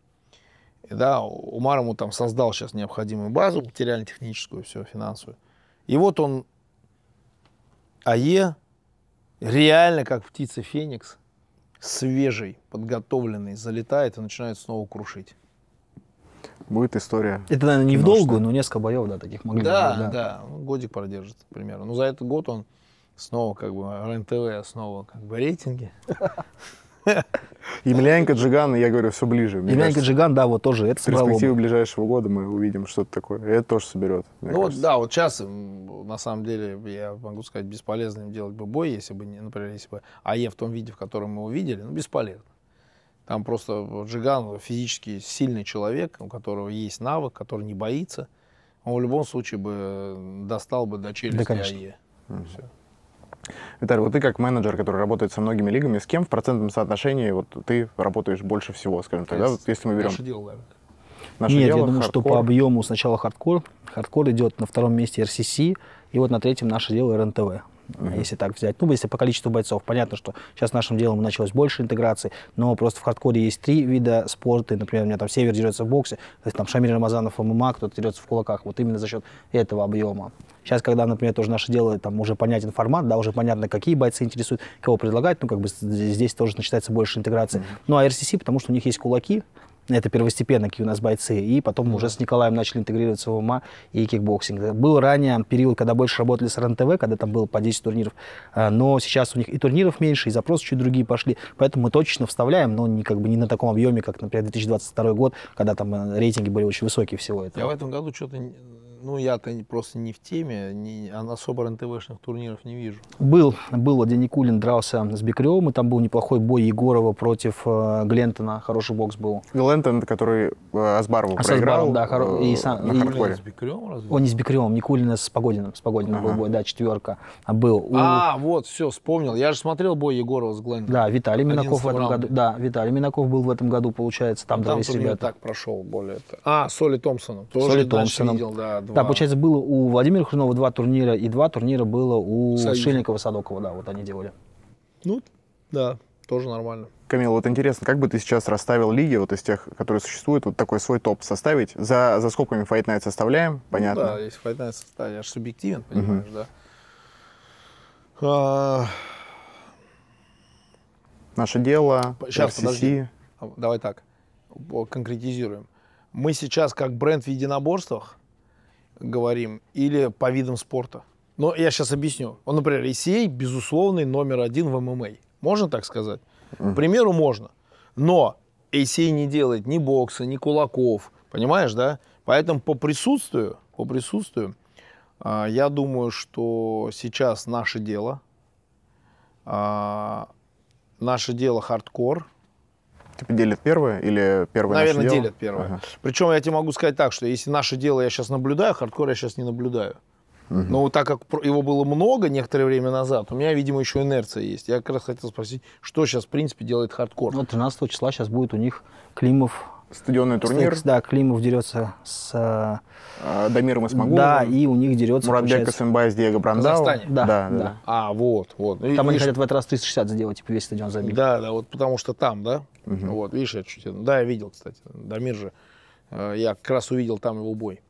И, да, Умар ему там создал сейчас необходимую базу, материально-техническую, все, финансовую. И вот он, АЕ, реально как птица Феникс – свежий, подготовленный, залетает и начинает снова крушить. Будет история. Это, наверное, не в долгую но несколько боев, да, таких могли да, быть. Да, да, годик продержит примерно. Но за этот год он снова как бы РНТВ, снова как бы рейтинги. Емельяненко, Джиган, я говорю, все ближе. Емельяненко, Джиган, да, вот тоже это собрало. В ближайшего года мы увидим что-то такое. Это тоже соберет. Ну вот, да, вот сейчас, на самом деле, я могу сказать, бесполезным делать бы бой, если бы, например, если бы АЕ в том виде, в котором мы увидели, ну, бесполезно. Там просто Джиган физически сильный человек, у которого есть навык, который не боится. Он в любом случае бы э, достал бы до челюсти да, конечно. АЕ. Угу. Все. Виталий, вот ты как менеджер, который работает со многими лигами, с кем в процентном соотношении вот ты работаешь больше всего, скажем так, да? Вот если мы берем... Наше дело, наверное. Наше Нет, дело, я думаю, хардкор. что по объему сначала хардкор, хардкор идет на втором месте RCC, и вот на третьем наше дело РНТВ uh-huh. если так взять. Ну, если по количеству бойцов. Понятно, что сейчас нашим делом началось больше интеграции, но просто в хардкоре есть три вида спорта. И, например, у меня там Север дерется в боксе, то есть там Шамиль Рамазанов ММА, кто-то дерется в кулаках. Вот именно за счет этого объема. Сейчас, когда, например, тоже наше дело, там уже понятен формат, да, уже понятно, какие бойцы интересуют, кого предлагать, ну, как бы здесь тоже начинается больше интеграции. Mm-hmm. Ну, а RCC, потому что у них есть кулаки, это первостепенно, какие у нас бойцы. И потом уже с Николаем начали интегрироваться в УМА и кикбоксинг. Был ранее период, когда больше работали с РНТВ, когда там было по 10 турниров. А, но сейчас у них и турниров меньше, и запросы чуть другие пошли. Поэтому мы точно вставляем, но не, как бы не на таком объеме, как, например, 2022 год, когда там э, рейтинги были очень высокие всего этого. Я в этом году что-то ну, я просто не в теме, не, а особо РНТВшных турниров не вижу. Был, был, Владимир Никулин дрался с Бекревым, и там был неплохой бой Егорова против э, Глентона, хороший бокс был. Глентон, который э, Асбарову Асбаров, проиграл да, хоро... э, и сам, на и, хардкоре. Он не с Бекревым, Никулина с Погодиным, с Погодиным ага. был бой, да, четверка был. А, вот, все, вспомнил, я же смотрел бой Егорова с Глентоном. Да, Виталий Минаков в этом раунда. году, да, Виталий Минаков был в этом году, получается, там, ну, там дрались ребята. так прошел более. -то. А, Соли Томпсоном. Тоже Соли Томпсоном. Видел, да, да, получается, было у Владимира Хрунова два турнира, и два турнира было у Шильникова Садокова, да, вот они делали. Ну, да, тоже нормально. Камил, вот интересно, как бы ты сейчас расставил лиги вот из тех, которые существуют, вот такой свой топ составить? За, за скобками Fight Night составляем, ну понятно? Ну, да, если Fight Night составить, я же субъективен, понимаешь, угу. да. А. Наше дело, Сейчас, RCC. подожди. Давай так, конкретизируем. Мы сейчас как бренд в единоборствах, говорим, или по видам спорта. Но я сейчас объясню. Он, например, ECA безусловный номер один в ММА. Можно так сказать? Mm. К примеру, можно. Но ACA не делает ни бокса, ни кулаков. Понимаешь, да? Поэтому по присутствию, по присутствию, а, я думаю, что сейчас наше дело, а, наше дело хардкор, принципе, типа, делят первое или первое Наверное, наше дело? делят первое. Ага. Причем я тебе могу сказать так, что если наше дело я сейчас наблюдаю, хардкор я сейчас не наблюдаю. Угу. Но так как его было много некоторое время назад, у меня, видимо, еще инерция есть. Я как раз хотел спросить, что сейчас, в принципе, делает хардкор? Ну, 13 числа сейчас будет у них Климов стадионный турнир. Стекс, да, Климов дерется с... Э, а, Дамиром Исмагуловым. Да, и у них дерется... Муратбек Касенбайс, Диего Брандау. Да, да, да, да. А, вот, вот. Ну, там и, они и... хотят в этот раз 360 сделать, типа весь стадион забить. Да, да, вот потому что там, да? Угу. Вот, видишь, я чуть... Да, я видел, кстати. Дамир же, э, я как раз увидел там его бой.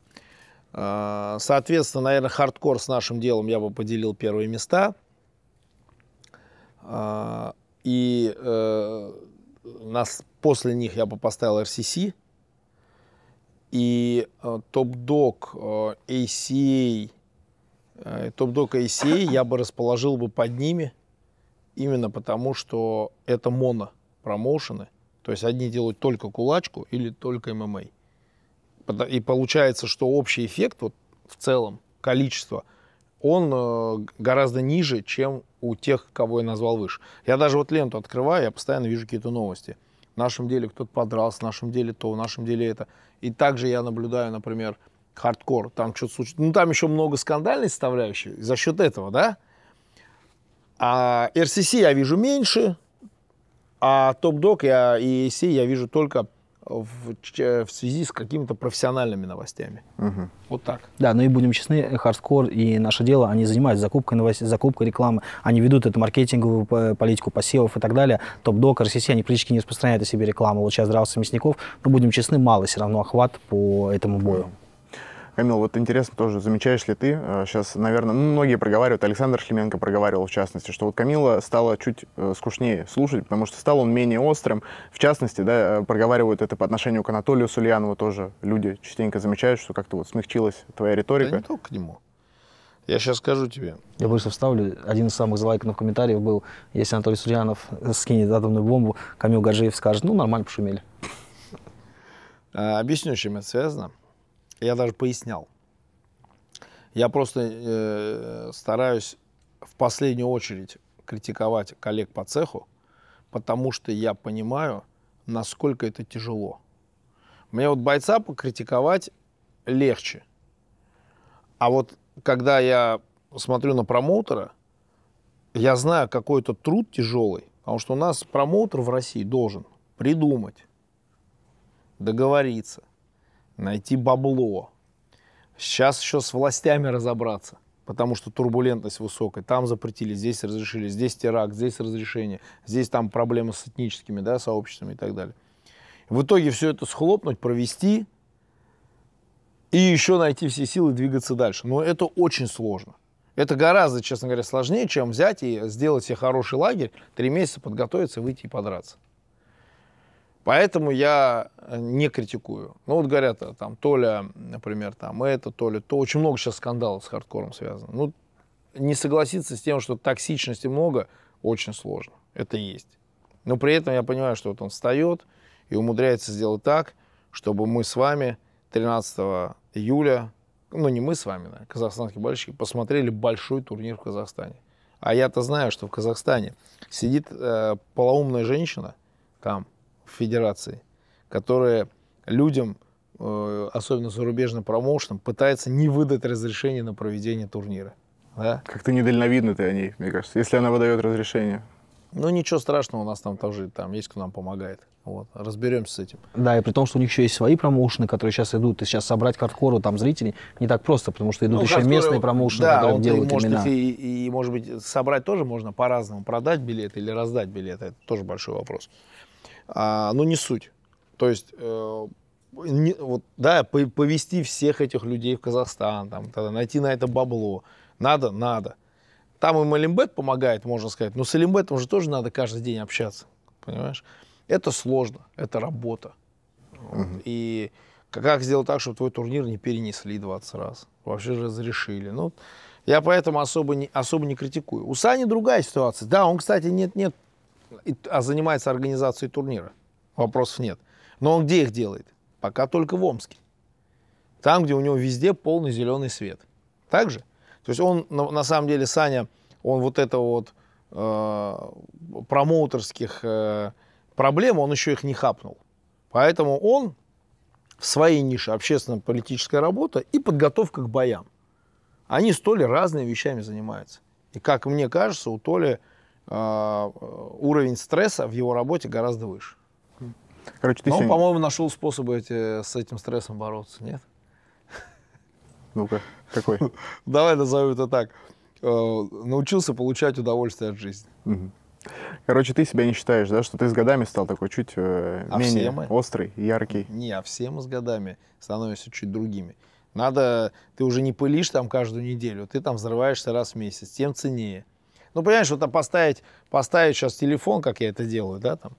А, соответственно, наверное, хардкор с нашим делом я бы поделил первые места. А, и э, нас после них я бы поставил RCC и топ-дог э, ACA, э, топ-дог ACA э, я бы расположил бы под ними, именно потому что это моно промоушены, то есть одни делают только кулачку или только ММА. И получается, что общий эффект вот в целом, количество – он э, гораздо ниже, чем у тех, кого я назвал выше. Я даже вот ленту открываю, я постоянно вижу какие-то новости. В нашем деле кто-то подрался, в нашем деле то, в нашем деле это. И также я наблюдаю, например, хардкор, там что-то случилось. Ну, там еще много скандальной составляющей за счет этого, да? А RCC я вижу меньше, а топ-дог я и AC я вижу только в, э, в связи с какими-то профессиональными новостями. Угу. Вот так. Да, ну и будем честны, э, хардкор и наше дело, они занимаются закупкой новостей, закупкой рекламы, они ведут эту маркетинговую э, политику посевов и так далее. Топ-док, RCC, они практически не распространяют о себе рекламу. Вот сейчас дрался Мясников, но ну, будем честны, мало все равно охват по этому бою. Камил, вот интересно тоже, замечаешь ли ты, сейчас, э, наверное, ну, многие проговаривают, Александр Шлеменко проговаривал в частности, что вот Камила стало чуть э, скучнее слушать, потому что стал он менее острым. В частности, да, э, проговаривают это по отношению к Анатолию Сульянову тоже. Люди частенько замечают, что как-то вот смягчилась твоя риторика. Да не только к нему. Я сейчас скажу тебе. Я просто вставлю. Один из самых залайканных комментариев был, если Анатолий Сульянов скинет атомную бомбу, Камил Гаджиев скажет, ну, нормально пошумели. А, объясню, чем это связано я даже пояснял. Я просто э, стараюсь в последнюю очередь критиковать коллег по цеху, потому что я понимаю, насколько это тяжело. Мне вот бойца покритиковать легче. А вот когда я смотрю на промоутера, я знаю, какой это труд тяжелый, потому что у нас промоутер в России должен придумать, договориться – найти бабло. Сейчас еще с властями разобраться, потому что турбулентность высокая. Там запретили, здесь разрешили, здесь теракт, здесь разрешение, здесь там проблемы с этническими да, сообществами и так далее. В итоге все это схлопнуть, провести и еще найти все силы двигаться дальше. Но это очень сложно. Это гораздо, честно говоря, сложнее, чем взять и сделать себе хороший лагерь, три месяца подготовиться, выйти и подраться. Поэтому я э, не критикую. Ну вот говорят, э, там, Толя, например, там, это, Толя, то. Очень много сейчас скандалов с хардкором связано. Ну, не согласиться с тем, что токсичности много, очень сложно. Это есть. Но при этом я понимаю, что вот он встает и умудряется сделать так, чтобы мы с вами 13 июля, ну не мы с вами, да, казахстанские болельщики, посмотрели большой турнир в Казахстане. А я-то знаю, что в Казахстане сидит э, полоумная женщина там, федерации, которая людям, э, особенно зарубежным промоушенам, пытается не выдать разрешение на проведение турнира. Да? Как-то недальновидно ты о ней, мне кажется, если она выдает разрешение. Ну, ничего страшного, у нас там тоже там есть, кто нам помогает. Вот, разберемся с этим. Да, и при том, что у них еще есть свои промоушены, которые сейчас идут, и сейчас собрать хардкору там зрителей не так просто, потому что идут ну, еще хардкоры, местные промоушены, да, которые он, делают может имена. И, и, может быть, собрать тоже можно по-разному, продать билеты или раздать билеты, это тоже большой вопрос. А, но ну, не суть. То есть, э, не, вот, да, повести всех этих людей в Казахстан, там, тогда найти на это бабло. Надо? Надо. Там им Алимбет помогает, можно сказать, но с Алимбетом же тоже надо каждый день общаться, понимаешь? Это сложно, это работа. Угу. Вот. И как сделать так, чтобы твой турнир не перенесли 20 раз? Вообще разрешили. Ну, я поэтому особо не, особо не критикую. У Сани другая ситуация. Да, он, кстати, нет-нет, и, а занимается организацией турнира. Вопросов нет. Но он где их делает? Пока только в Омске. Там, где у него везде полный зеленый свет. Так же? То есть он, на, на самом деле, Саня, он вот это вот э, промоутерских э, проблем, он еще их не хапнул. Поэтому он в своей нише общественно-политическая работа и подготовка к боям. Они с Толей разными вещами занимаются. И, как мне кажется, у Толи а, уровень стресса в его работе гораздо выше. Короче, ты Но сегодня... он, по-моему, нашел способы эти, с этим стрессом бороться, нет? Ну-ка, какой? Давай назовем это так. Э, научился получать удовольствие от жизни. Короче, ты себя не считаешь, да, что ты с годами стал такой чуть э, а менее мы? острый, яркий? Не, а все мы с годами становимся чуть другими. Надо, ты уже не пылишь там каждую неделю, ты там взрываешься раз в месяц, тем ценнее. Ну, понимаешь, что-то поставить, поставить сейчас телефон, как я это делаю, да, там,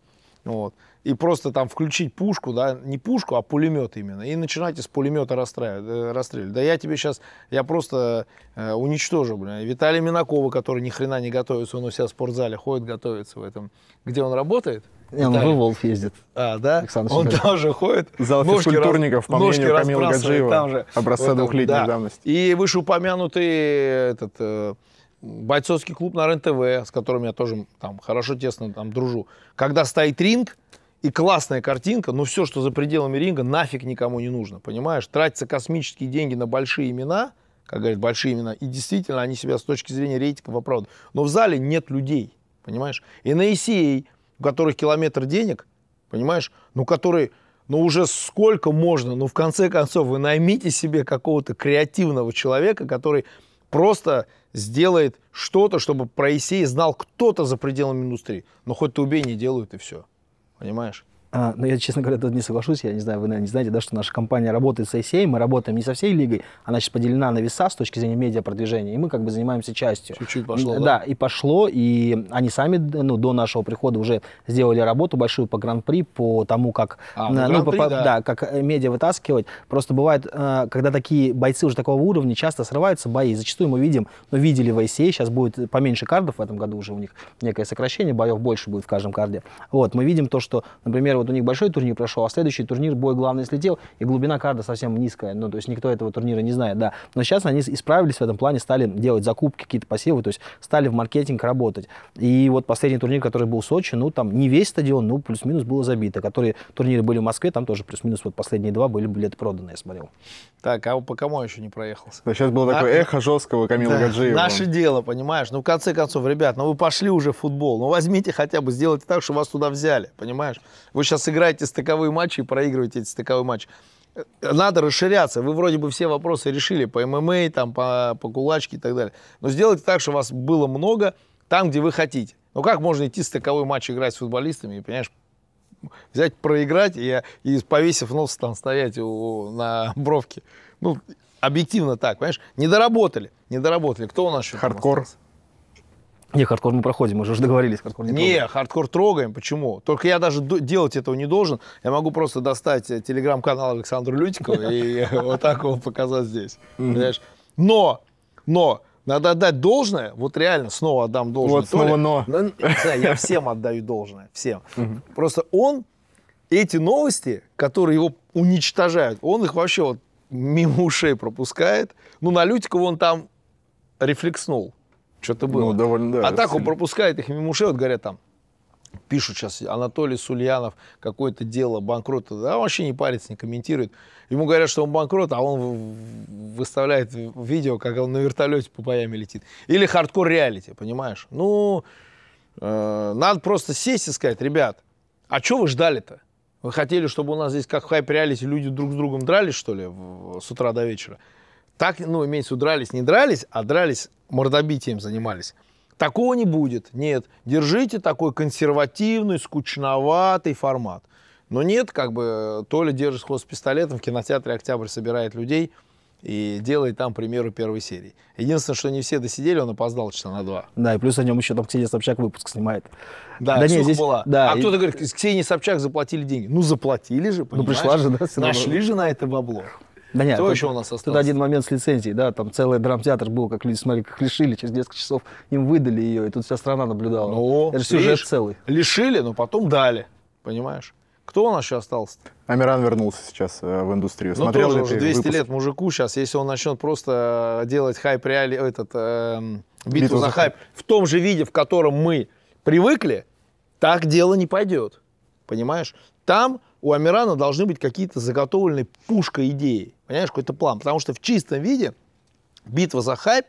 вот, и просто там включить пушку, да, не пушку, а пулемет именно, и начинать из пулемета э, расстреливать. Да я тебе сейчас, я просто э, уничтожу, бля, Виталий Минакова, который ни хрена не готовится, он у себя в спортзале ходит, готовится в этом. Где он работает? Не, он в Волф ездит. А, да? Александр он тоже ходит. Зал физкультурников, по мнению Камила Гаджиева, там же. образца вот, двухлетней да. давности. И вышеупомянутый этот... Э, бойцовский клуб на РНТВ, с которым я тоже там хорошо, тесно там дружу. Когда стоит ринг, и классная картинка, но ну, все, что за пределами ринга, нафиг никому не нужно, понимаешь? Тратятся космические деньги на большие имена, как говорят, большие имена, и действительно они себя с точки зрения рейтингов оправдывают. Но в зале нет людей, понимаешь? И на ECA, у которых километр денег, понимаешь, ну, которые, ну, уже сколько можно, ну, в конце концов, вы наймите себе какого-то креативного человека, который просто сделает что-то, чтобы про ICA знал кто-то за пределами индустрии. Но хоть ты убей, не делают, и все. Понимаешь? А, но ну, я, честно говоря, тут не соглашусь. Я не знаю, вы, наверное, не знаете, да, что наша компания работает с ICA, мы работаем не со всей лигой, она сейчас поделена на веса с точки зрения медиапродвижения, и мы как бы занимаемся частью. Чуть-чуть пошло, да? Да, и пошло, и они сами ну, до нашего прихода уже сделали работу большую по гран-при, по тому, как, а, ну, ну, по, да. Да, как медиа вытаскивать. Просто бывает, э, когда такие бойцы уже такого уровня, часто срываются бои. Зачастую мы видим, но ну, видели в ICA, сейчас будет поменьше кардов в этом году уже у них некое сокращение, боев больше будет в каждом карде. Вот, мы видим то, что, например, вот у них большой турнир прошел, а следующий турнир бой главный слетел, и глубина карда совсем низкая, ну, то есть никто этого турнира не знает, да. Но сейчас они исправились в этом плане, стали делать закупки, какие-то посевы, то есть стали в маркетинг работать. И вот последний турнир, который был в Сочи, ну, там не весь стадион, ну, плюс-минус было забито. Которые турниры были в Москве, там тоже плюс-минус вот последние два были билеты проданы, я смотрел. Так, а по кому еще не проехался? Да, сейчас было а... такое эхо жесткого Камила да, Гаджиева. Наше дело, понимаешь? Ну, в конце концов, ребят, ну вы пошли уже в футбол, ну возьмите хотя бы, сделайте так, чтобы вас туда взяли, понимаешь? Вы сейчас играете стыковые матчи и проигрываете эти стыковые матчи. Надо расширяться. Вы вроде бы все вопросы решили по ММА, там, по, по кулачке и так далее. Но сделайте так, чтобы вас было много там, где вы хотите. Ну как можно идти стыковой матч играть с футболистами, и, понимаешь, взять, проиграть и, и повесив нос там стоять у, на бровке? Ну, объективно так, понимаешь? Не доработали, не доработали. Кто у нас еще Хардкор. Остался? Не, хардкор мы проходим, мы же уже договорились, хардкор не Не, хардкор трогаем, почему? Только я даже делать этого не должен, я могу просто достать э, телеграм-канал Александра Лютикова и вот так его показать здесь, Но, но, надо отдать должное, вот реально снова отдам должное. Вот снова но. Ну, я всем отдаю должное, всем. Просто он, эти новости, которые его уничтожают, он их вообще вот мимо ушей пропускает. Ну, на Лютикова он там рефлекснул. Что-то ну, было. Ну, довольно, да. Атаку сильно. пропускает их мимуши, вот говорят там, пишут сейчас, Анатолий Сульянов, какое-то дело банкрота, да, он вообще не парится, не комментирует. Ему говорят, что он банкрот, а он выставляет видео, как он на вертолете по боями летит. Или хардкор реалити, понимаешь? Ну, э, надо просто сесть и сказать, ребят, а что вы ждали-то? Вы хотели, чтобы у нас здесь как в хайп-реалити люди друг с другом дрались, что ли, с утра до вечера? Так, ну, имеется в виду, дрались, не дрались, а дрались, мордобитием занимались. Такого не будет, нет. Держите такой консервативный, скучноватый формат. Но нет, как бы, Толя держит хвост с пистолетом, в кинотеатре «Октябрь» собирает людей и делает там примеры первой серии. Единственное, что не все досидели, он опоздал часа на два. Да, и плюс о нем еще там Ксения Собчак выпуск снимает. Да, да нет, здесь... была. Да, а и... кто-то говорит, Ксении Собчак заплатили деньги. Ну, заплатили же, понимаешь? Ну, пришла же, да? Нашли же на это бабло. Да нет, Кто еще у нас остался? Тут один момент с лицензией, да, там целый драмтеатр был, как люди смотрели, как лишили, через несколько часов им выдали ее, и тут вся страна наблюдала. Ну, Это же сюжет лишь, целый. Лишили, но потом дали, понимаешь? Кто у нас еще остался? -то? Амиран вернулся сейчас э, в индустрию. Ну, Смотрел тоже ли уже 200 выпуск? лет мужику сейчас, если он начнет просто э, делать хайп реали, этот, э, битву, битву за хайп в том же виде, в котором мы привыкли, так дело не пойдет. Понимаешь? Там у Амирана должны быть какие-то заготовленные пушка идеи, понимаешь, какой-то план. Потому что в чистом виде битва за хайп,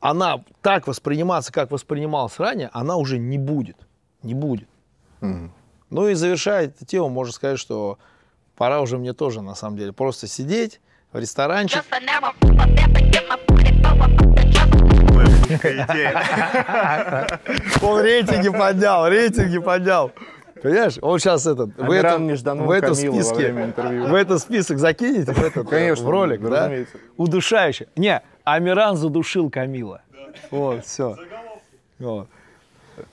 она так восприниматься, как воспринималась ранее, она уже не будет. Не будет. Угу. Ну и завершая эту тему, можно сказать, что пора уже мне тоже, на самом деле, просто сидеть в ресторанчике. Он рейтинги поднял, рейтинги поднял. Понимаешь, он сейчас этот, в, этом, в этом списке, в этот список закинете, в этот э, Конечно, в ролик, да? Удушающе. Не, Амиран задушил Камила. Да. Вот, все. Вот.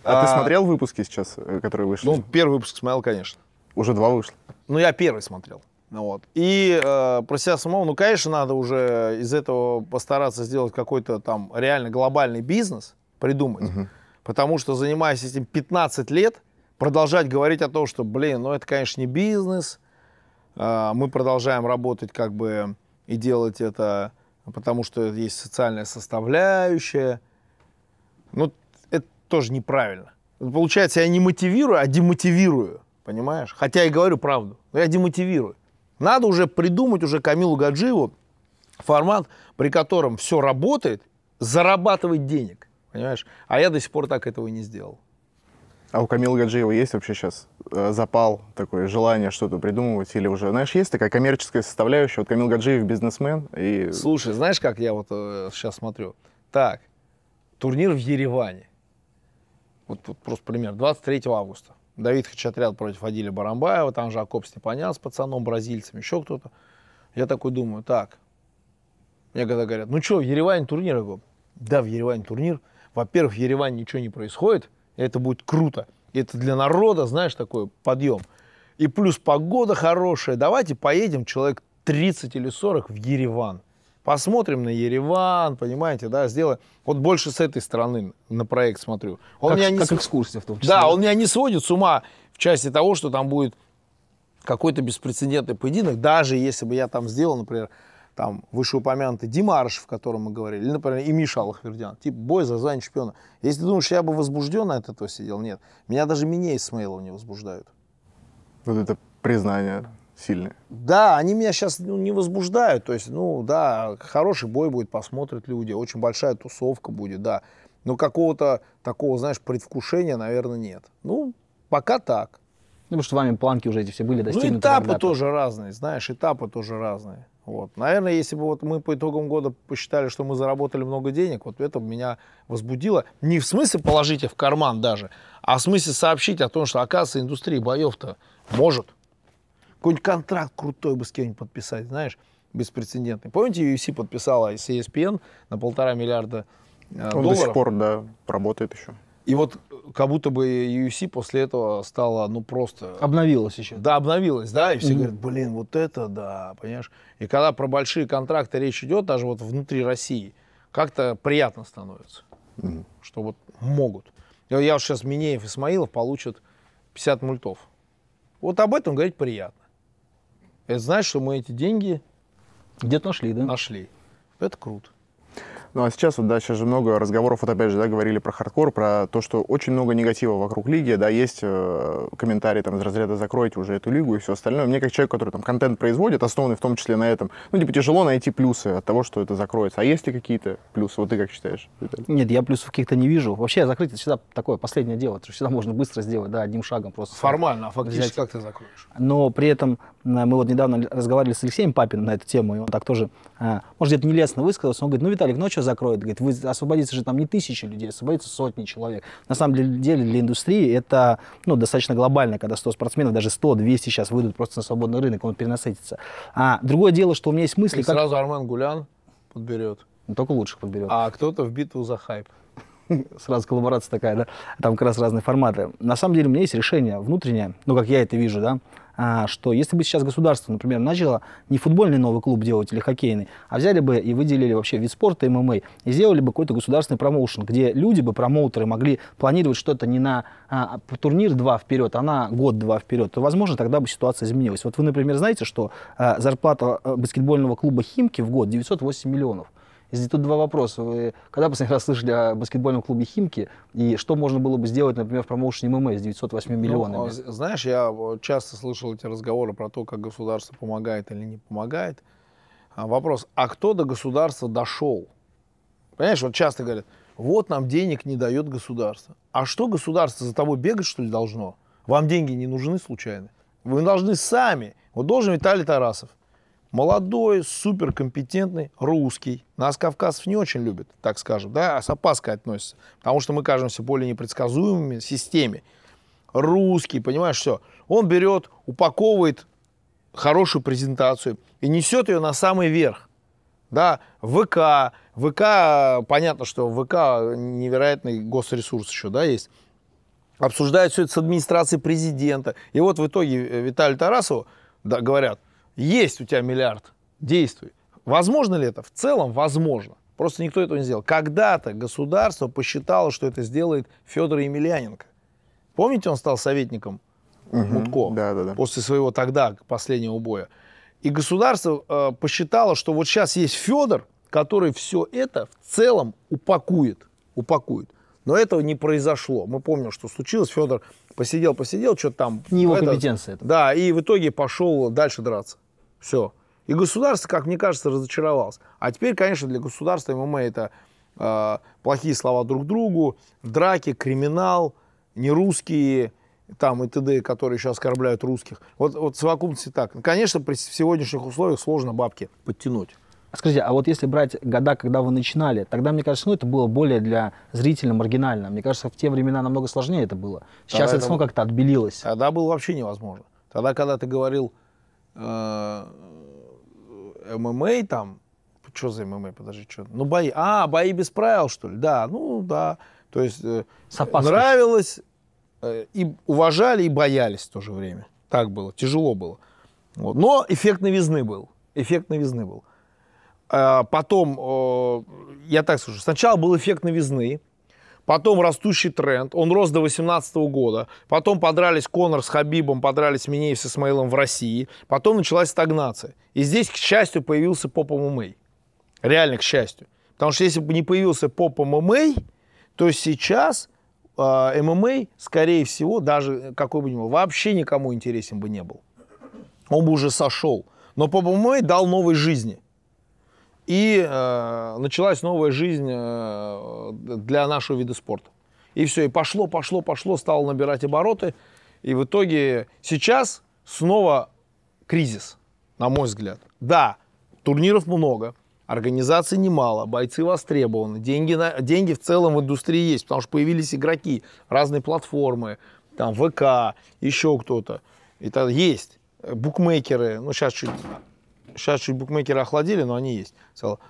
А, а ты смотрел выпуски сейчас, э, которые вышли? Ну, первый выпуск смотрел, конечно. Уже два вышло. Ну, я первый смотрел. Ну вот. И э, про себя самого, ну, конечно, надо уже из этого постараться сделать какой-то там реально глобальный бизнес, придумать. Угу. Потому что, занимаясь этим 15 лет, продолжать говорить о том, что, блин, ну это, конечно, не бизнес, а, мы продолжаем работать как бы и делать это, потому что есть социальная составляющая. Ну, это тоже неправильно. Получается, я не мотивирую, а демотивирую, понимаешь? Хотя и говорю правду, но я демотивирую. Надо уже придумать уже Камилу Гаджиеву формат, при котором все работает, зарабатывать денег, понимаешь? А я до сих пор так этого и не сделал. А у Камилы Гаджиева есть вообще сейчас э, запал, такое желание что-то придумывать? Или уже, знаешь, есть такая коммерческая составляющая? Вот Камил Гаджиев бизнесмен и... Слушай, знаешь, как я вот сейчас э, смотрю? Так, турнир в Ереване. Вот, вот просто пример. 23 августа. Давид Хачатряд против Адиля Барамбаева, там же Акоп Степанян с пацаном, бразильцем, еще кто-то. Я такой думаю, так. Мне когда говорят, ну что, в Ереване турнир? Я говорю, да, в Ереване турнир. Во-первых, в Ереване ничего не происходит – это будет круто. Это для народа, знаешь, такой подъем. И плюс погода хорошая. Давайте поедем человек 30 или 40 в Ереван. Посмотрим на Ереван, понимаете, да, сделаем. Вот больше с этой стороны на проект смотрю. Он как, меня не как с... экскурсия в том числе. Да, он меня не сводит с ума в части того, что там будет какой-то беспрецедентный поединок, даже если бы я там сделал, например, там вышеупомянутый Димарш, в котором мы говорили, или, например, и Миша Аллахвердян, типа бой за звание чемпиона. Если ты думаешь, я бы возбужденно от этого сидел, нет. Меня даже Миней с Мейлом не возбуждают. Вот это признание сильное. Да, они меня сейчас ну, не возбуждают. То есть, ну да, хороший бой будет, посмотрят люди, очень большая тусовка будет, да. Но какого-то такого, знаешь, предвкушения, наверное, нет. Ну, пока так. Ну, потому что вами планки уже эти все были ну, достигнуты. Ну, этапы тоже разные, знаешь, этапы тоже разные. Вот. Наверное, если бы вот мы по итогам года посчитали, что мы заработали много денег, вот это меня возбудило. Не в смысле положите в карман даже, а в смысле сообщить о том, что, оказывается, индустрия боев-то может. Какой-нибудь контракт крутой бы с кем-нибудь подписать, знаешь, беспрецедентный. Помните, UFC подписала с ESPN на полтора миллиарда э, Он долларов? до сих пор, да, работает еще. И вот как будто бы UFC после этого стала, ну, просто... Обновилась еще. Да, обновилась, да, и все mm-hmm. говорят, блин, вот это да, понимаешь? И когда про большие контракты речь идет, даже вот внутри России, как-то приятно становится, mm-hmm. что вот могут. Я, я сейчас Минеев и Смаилов получат 50 мультов. Вот об этом говорить приятно. Это значит, что мы эти деньги... Где-то нашли, да? Нашли. Это круто. Ну а сейчас, вот, да, сейчас же много разговоров, вот опять же, да, говорили про хардкор, про то, что очень много негатива вокруг лиги, да, есть э, комментарии там из разряда «закройте уже эту лигу» и все остальное. Мне как человек, который там контент производит, основанный в том числе на этом, ну, типа, тяжело найти плюсы от того, что это закроется. А есть ли какие-то плюсы? Вот ты как считаешь? Виталий? Нет, я плюсов каких-то не вижу. Вообще закрытие всегда такое последнее дело, это всегда можно быстро сделать, да, одним шагом просто. Формально, а фактически взять. как ты закроешь? Но при этом э, мы вот недавно разговаривали с Алексеем Папиным на эту тему, и он так тоже, э, может, где-то нелестно высказался, он говорит, ну, Виталик, ну, что закроет, говорит, вы освободится же там не тысячи людей, освободится сотни человек. На самом деле для индустрии это ну, достаточно глобально, когда 100 спортсменов, даже 100-200 сейчас выйдут просто на свободный рынок, он перенасытится. А другое дело, что у меня есть мысли... И как... сразу Армен Гулян подберет. Ну, только лучших подберет. А кто-то в битву за хайп сразу коллаборация такая, да, там как раз разные форматы. На самом деле у меня есть решение внутреннее, ну, как я это вижу, да, а, что если бы сейчас государство, например, начало не футбольный новый клуб делать или хоккейный, а взяли бы и выделили вообще вид спорта ММА и сделали бы какой-то государственный промоушен, где люди бы, промоутеры, могли планировать что-то не на а, турнир два вперед, а на год-два вперед, то, возможно, тогда бы ситуация изменилась. Вот вы, например, знаете, что а, зарплата а, баскетбольного клуба «Химки» в год 908 миллионов. Здесь тут два вопроса. Вы когда последний раз слышали о баскетбольном клубе «Химки» и что можно было бы сделать, например, в промоушене ММА с 908 ну, миллионами? Ну, знаешь, я э, часто слышал эти разговоры про то, как государство помогает или не помогает. А, вопрос, а кто до государства дошел? Понимаешь, вот часто говорят, вот нам денег не дает государство. А что государство за тобой бегать, что ли, должно? Вам деньги не нужны случайно? Вы должны сами. Вот должен Виталий Тарасов – молодой, суперкомпетентный русский. Нас Кавказцев не очень любит, так скажем, да, а с опаской относится, потому что мы кажемся более непредсказуемыми системе. Русский, понимаешь, все. Он берет, упаковывает хорошую презентацию и несет ее на самый верх. Да, ВК, ВК, понятно, что ВК невероятный госресурс еще, да, есть Обсуждает все это с администрацией президента. И вот в итоге э, Виталию Тарасову да, говорят – есть у тебя миллиард, действуй. Возможно ли это? В целом возможно. Просто никто этого не сделал. Когда-то государство посчитало, что это сделает Федор Емельяненко. Помните, он стал советником угу, Мутко да, да, да. после своего тогда последнего боя. И государство э, посчитало, что вот сейчас есть Федор, который все это в целом упакует. упакует. Но этого не произошло. Мы помним, что случилось. Федор посидел, посидел, что-то там. Не его это, компетенция. Это. Да, и в итоге пошел дальше драться. Все. И государство, как мне кажется, разочаровалось. А теперь, конечно, для государства ММА это э, плохие слова друг другу, драки, криминал, нерусские там и т.д., которые сейчас оскорбляют русских. Вот, вот совокупности так. Конечно, при сегодняшних условиях сложно бабки подтянуть. А скажите, а вот если брать года, когда вы начинали, тогда, мне кажется, ну, это было более для зрителя маргинально. Мне кажется, в те времена намного сложнее это было. Сейчас тогда это, это как-то отбелилось. Тогда было вообще невозможно. Тогда, когда ты говорил Э, ММА там, что за ММА, подожди, что? Ну, бои. А, бои без правил, что ли? Да, ну, да. То есть э, нравилось, э, и уважали, и боялись в то же время. Так было, тяжело было. Вот. Но эффект новизны был. Эффект новизны был. А потом, э, я так скажу, сначала был эффект новизны, потом растущий тренд, он рос до 2018 года, потом подрались Конор с Хабибом, подрались Минеев с Исмаилом в России, потом началась стагнация. И здесь, к счастью, появился поп ММА. Реально, к счастью. Потому что если бы не появился поп ММА, то сейчас э, ММА, скорее всего, даже какой бы ни был, вообще никому интересен бы не был. Он бы уже сошел. Но поп ММА дал новой жизни и э, началась новая жизнь э, для нашего вида спорта. И все, и пошло, пошло, пошло, стало набирать обороты. И в итоге сейчас снова кризис, на мой взгляд. Да, турниров много, организаций немало, бойцы востребованы, деньги, на, деньги в целом в индустрии есть, потому что появились игроки, разные платформы, там ВК, еще кто-то. Это есть. Э, букмекеры, ну сейчас чуть Сейчас чуть букмекеры охладили, но они есть.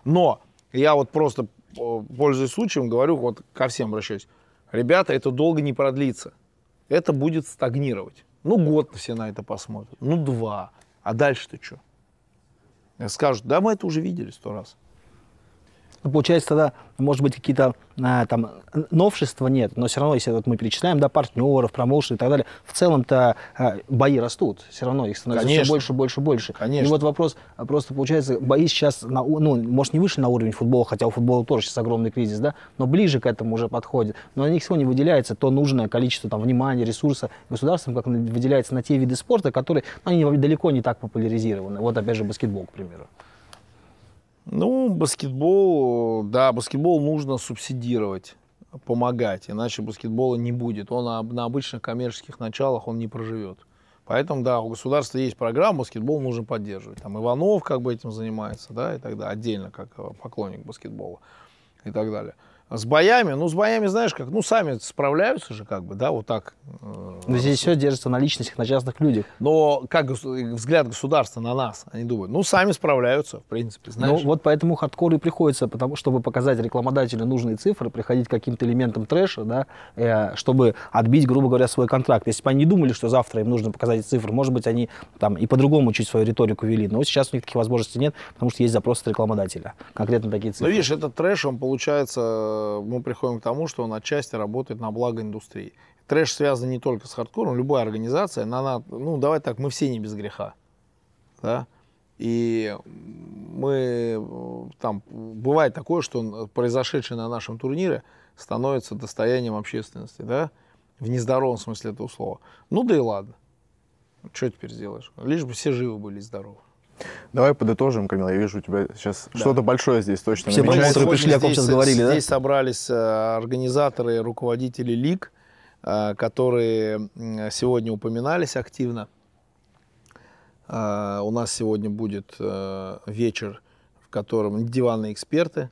Но я вот просто, пользуясь случаем, говорю, вот ко всем обращаюсь. Ребята, это долго не продлится. Это будет стагнировать. Ну, год все на это посмотрят. Ну, два. А дальше-то что? Скажут, да мы это уже видели сто раз. Ну, получается, тогда, может быть, какие-то а, там новшества нет, но все равно, если вот мы перечисляем, да, партнеров, промоушен и так далее, в целом-то а, бои растут, все равно их становится Конечно. все больше, больше, больше. Конечно. И вот вопрос, э, просто получается, бои сейчас, на, ну, может, не вышли на уровень футбола, хотя у футбола тоже сейчас огромный кризис, да, но ближе к этому уже подходит, но на них всего не выделяется то нужное количество там, внимания, ресурса государством, как выделяется на те виды спорта, которые, ну, они далеко не так популяризированы. Вот, опять же, баскетбол, к примеру. Ну, баскетбол, да, баскетбол нужно субсидировать, помогать, иначе баскетбола не будет. Он на, на обычных коммерческих началах он не проживет. Поэтому, да, у государства есть программа, баскетбол нужно поддерживать. Там Иванов как бы этим занимается, да, и так далее, отдельно как э, поклонник баскетбола и так далее. С боями, ну, с боями, знаешь, как, ну, сами справляются же, как бы, да, вот так. Э, но здесь все держится на личностях, на частных людях. Но как взгляд государства на нас, они думают, ну, сами справляются, в принципе, ну, знаешь. Ну, вот поэтому хардкоры приходится, потому, чтобы показать рекламодателю нужные цифры, приходить к каким-то элементам трэша, да, э, чтобы отбить, грубо говоря, свой контракт. Если бы они не думали, что завтра им нужно показать цифры, может быть, они там и по-другому чуть свою риторику вели, но сейчас у них таких возможностей нет, потому что есть запрос от рекламодателя, конкретно такие ну, цифры. Ну, видишь, этот трэш, он получается Э, мы приходим к тому, что он отчасти работает на благо индустрии. Трэш связан не только с хардкором, любая организация, она, ну, давай так, мы все не без греха, да, и мы э, там бывает такое, что произошедшее на нашем турнире становится достоянием общественности, да, в нездоровом смысле этого слова. Ну да и ладно. Что теперь сделаешь? Лишь бы все живы были и здоровы. Давай подытожим, Камил, я вижу, у тебя сейчас да. что-то большое здесь точно Все намечается. пришли, о ком сейчас говорили, здесь да? Здесь собрались э, организаторы, руководители лиг, э, которые сегодня упоминались активно. Э, у нас сегодня будет вечер, в котором диванные эксперты.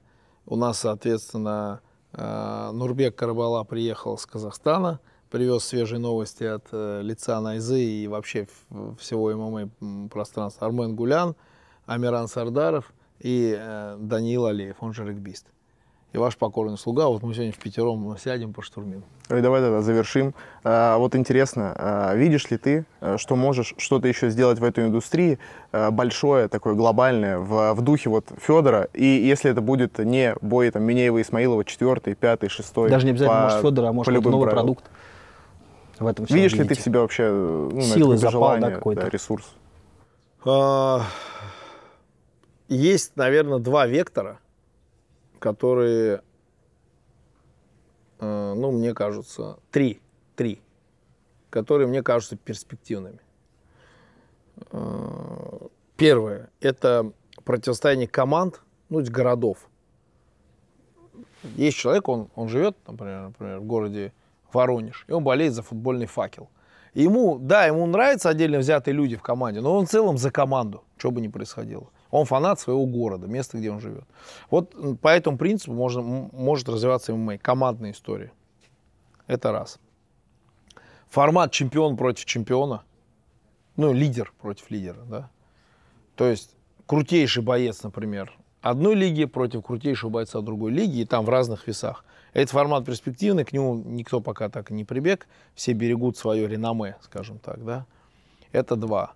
У нас, соответственно, Нурбек Карабала приехал с Казахстана – привез свежие новости от э, лица Найзы и вообще всего ММА пространства. Армен Гулян, Амиран Сардаров и э, Даниил Алеев. он же регбист. И ваш покорный слуга. Вот мы сегодня в пятером сядем по штурмим. И давай тогда завершим. А, вот интересно, а, видишь ли ты, э, что можешь что-то еще сделать в этой индустрии а, большое, такое глобальное, в, в духе вот Федора? И если это будет не бой там Минеева, Исмаилова, четвертый, пятый, шестой, Даже не обязательно, по, может, Федора, а может, новый правилам. продукт в этом всем Видишь ли ты в себя вообще э, ну, силы, запал, желание, да, э, какой-то? Да, ресурс. А, есть, наверное, два вектора, которые, э, ну, мне кажутся, три, три, которые мне кажутся перспективными. Первое – это противостояние команд, ну, городов. Есть человек, он, он живет, например, например, в городе Воронеж, и он болеет за футбольный факел. ему, да, ему нравятся отдельно взятые люди в команде, но он в целом за команду, что бы ни происходило. Он фанат своего города, места, где он живет. Вот по этому принципу можно, может развиваться ММА, командная история. Это раз. Формат чемпион против чемпиона. Ну, лидер против лидера, да. То есть крутейший боец, например, одной лиги против крутейшего бойца другой лиги, и там в разных весах. Этот формат перспективный, к нему никто пока так и не прибег. Все берегут свое реноме, скажем так, да. Это два.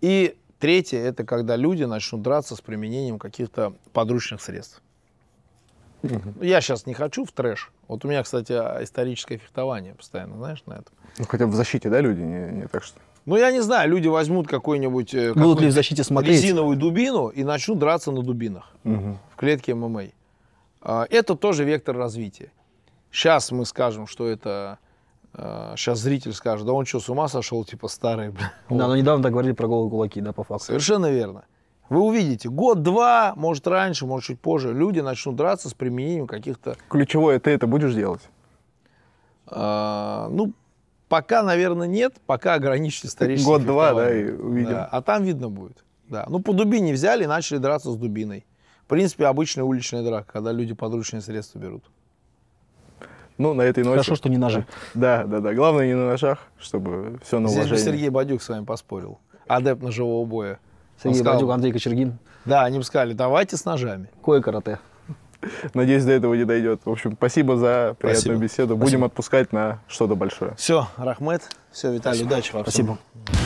И третье, это когда люди начнут драться с применением каких-то подручных средств. Угу. Я сейчас не хочу в трэш. Вот у меня, кстати, историческое фехтование постоянно, знаешь, на этом. Ну, хотя бы в защите, да, люди? Не, не так что... Ну, я не знаю, люди возьмут какую-нибудь какую, э, какую Будут ли в защите смотреть? резиновую дубину и начнут драться на дубинах угу. в клетке ММА. А, это тоже вектор развития. Сейчас мы скажем, что это... Сейчас а, зритель скажет, да он что, с ума сошел, типа старый. Да, но недавно так говорили про голые кулаки, да, по факту. Совершенно верно. Вы увидите, год-два, может раньше, может чуть позже, люди начнут драться с применением каких-то... Ключевое, ты это будешь делать? А, ну, пока, наверное, нет, пока ограничены исторические Год-два, да, и увидим. а там видно будет. Да. Ну, по дубине взяли и начали драться с дубиной. В принципе, обычная уличная драка, когда люди подручные средства берут. Ну, на этой ночи. Хорошо, что не ножи. Да, да, да. Главное не на ножах, чтобы все на уважение. Здесь бы Сергей Бадюк с вами поспорил. Адепт ножевого боя. Сергей сказал, Бадюк, Андрей Кочергин. Да, они бы сказали, давайте с ножами. Кое-карате. Надеюсь, до этого не дойдет. В общем, спасибо за приятную спасибо. беседу. Спасибо. Будем отпускать на что-то большое. Все, Рахмет. Все, Виталий, спасибо. удачи вам. Спасибо. Всем.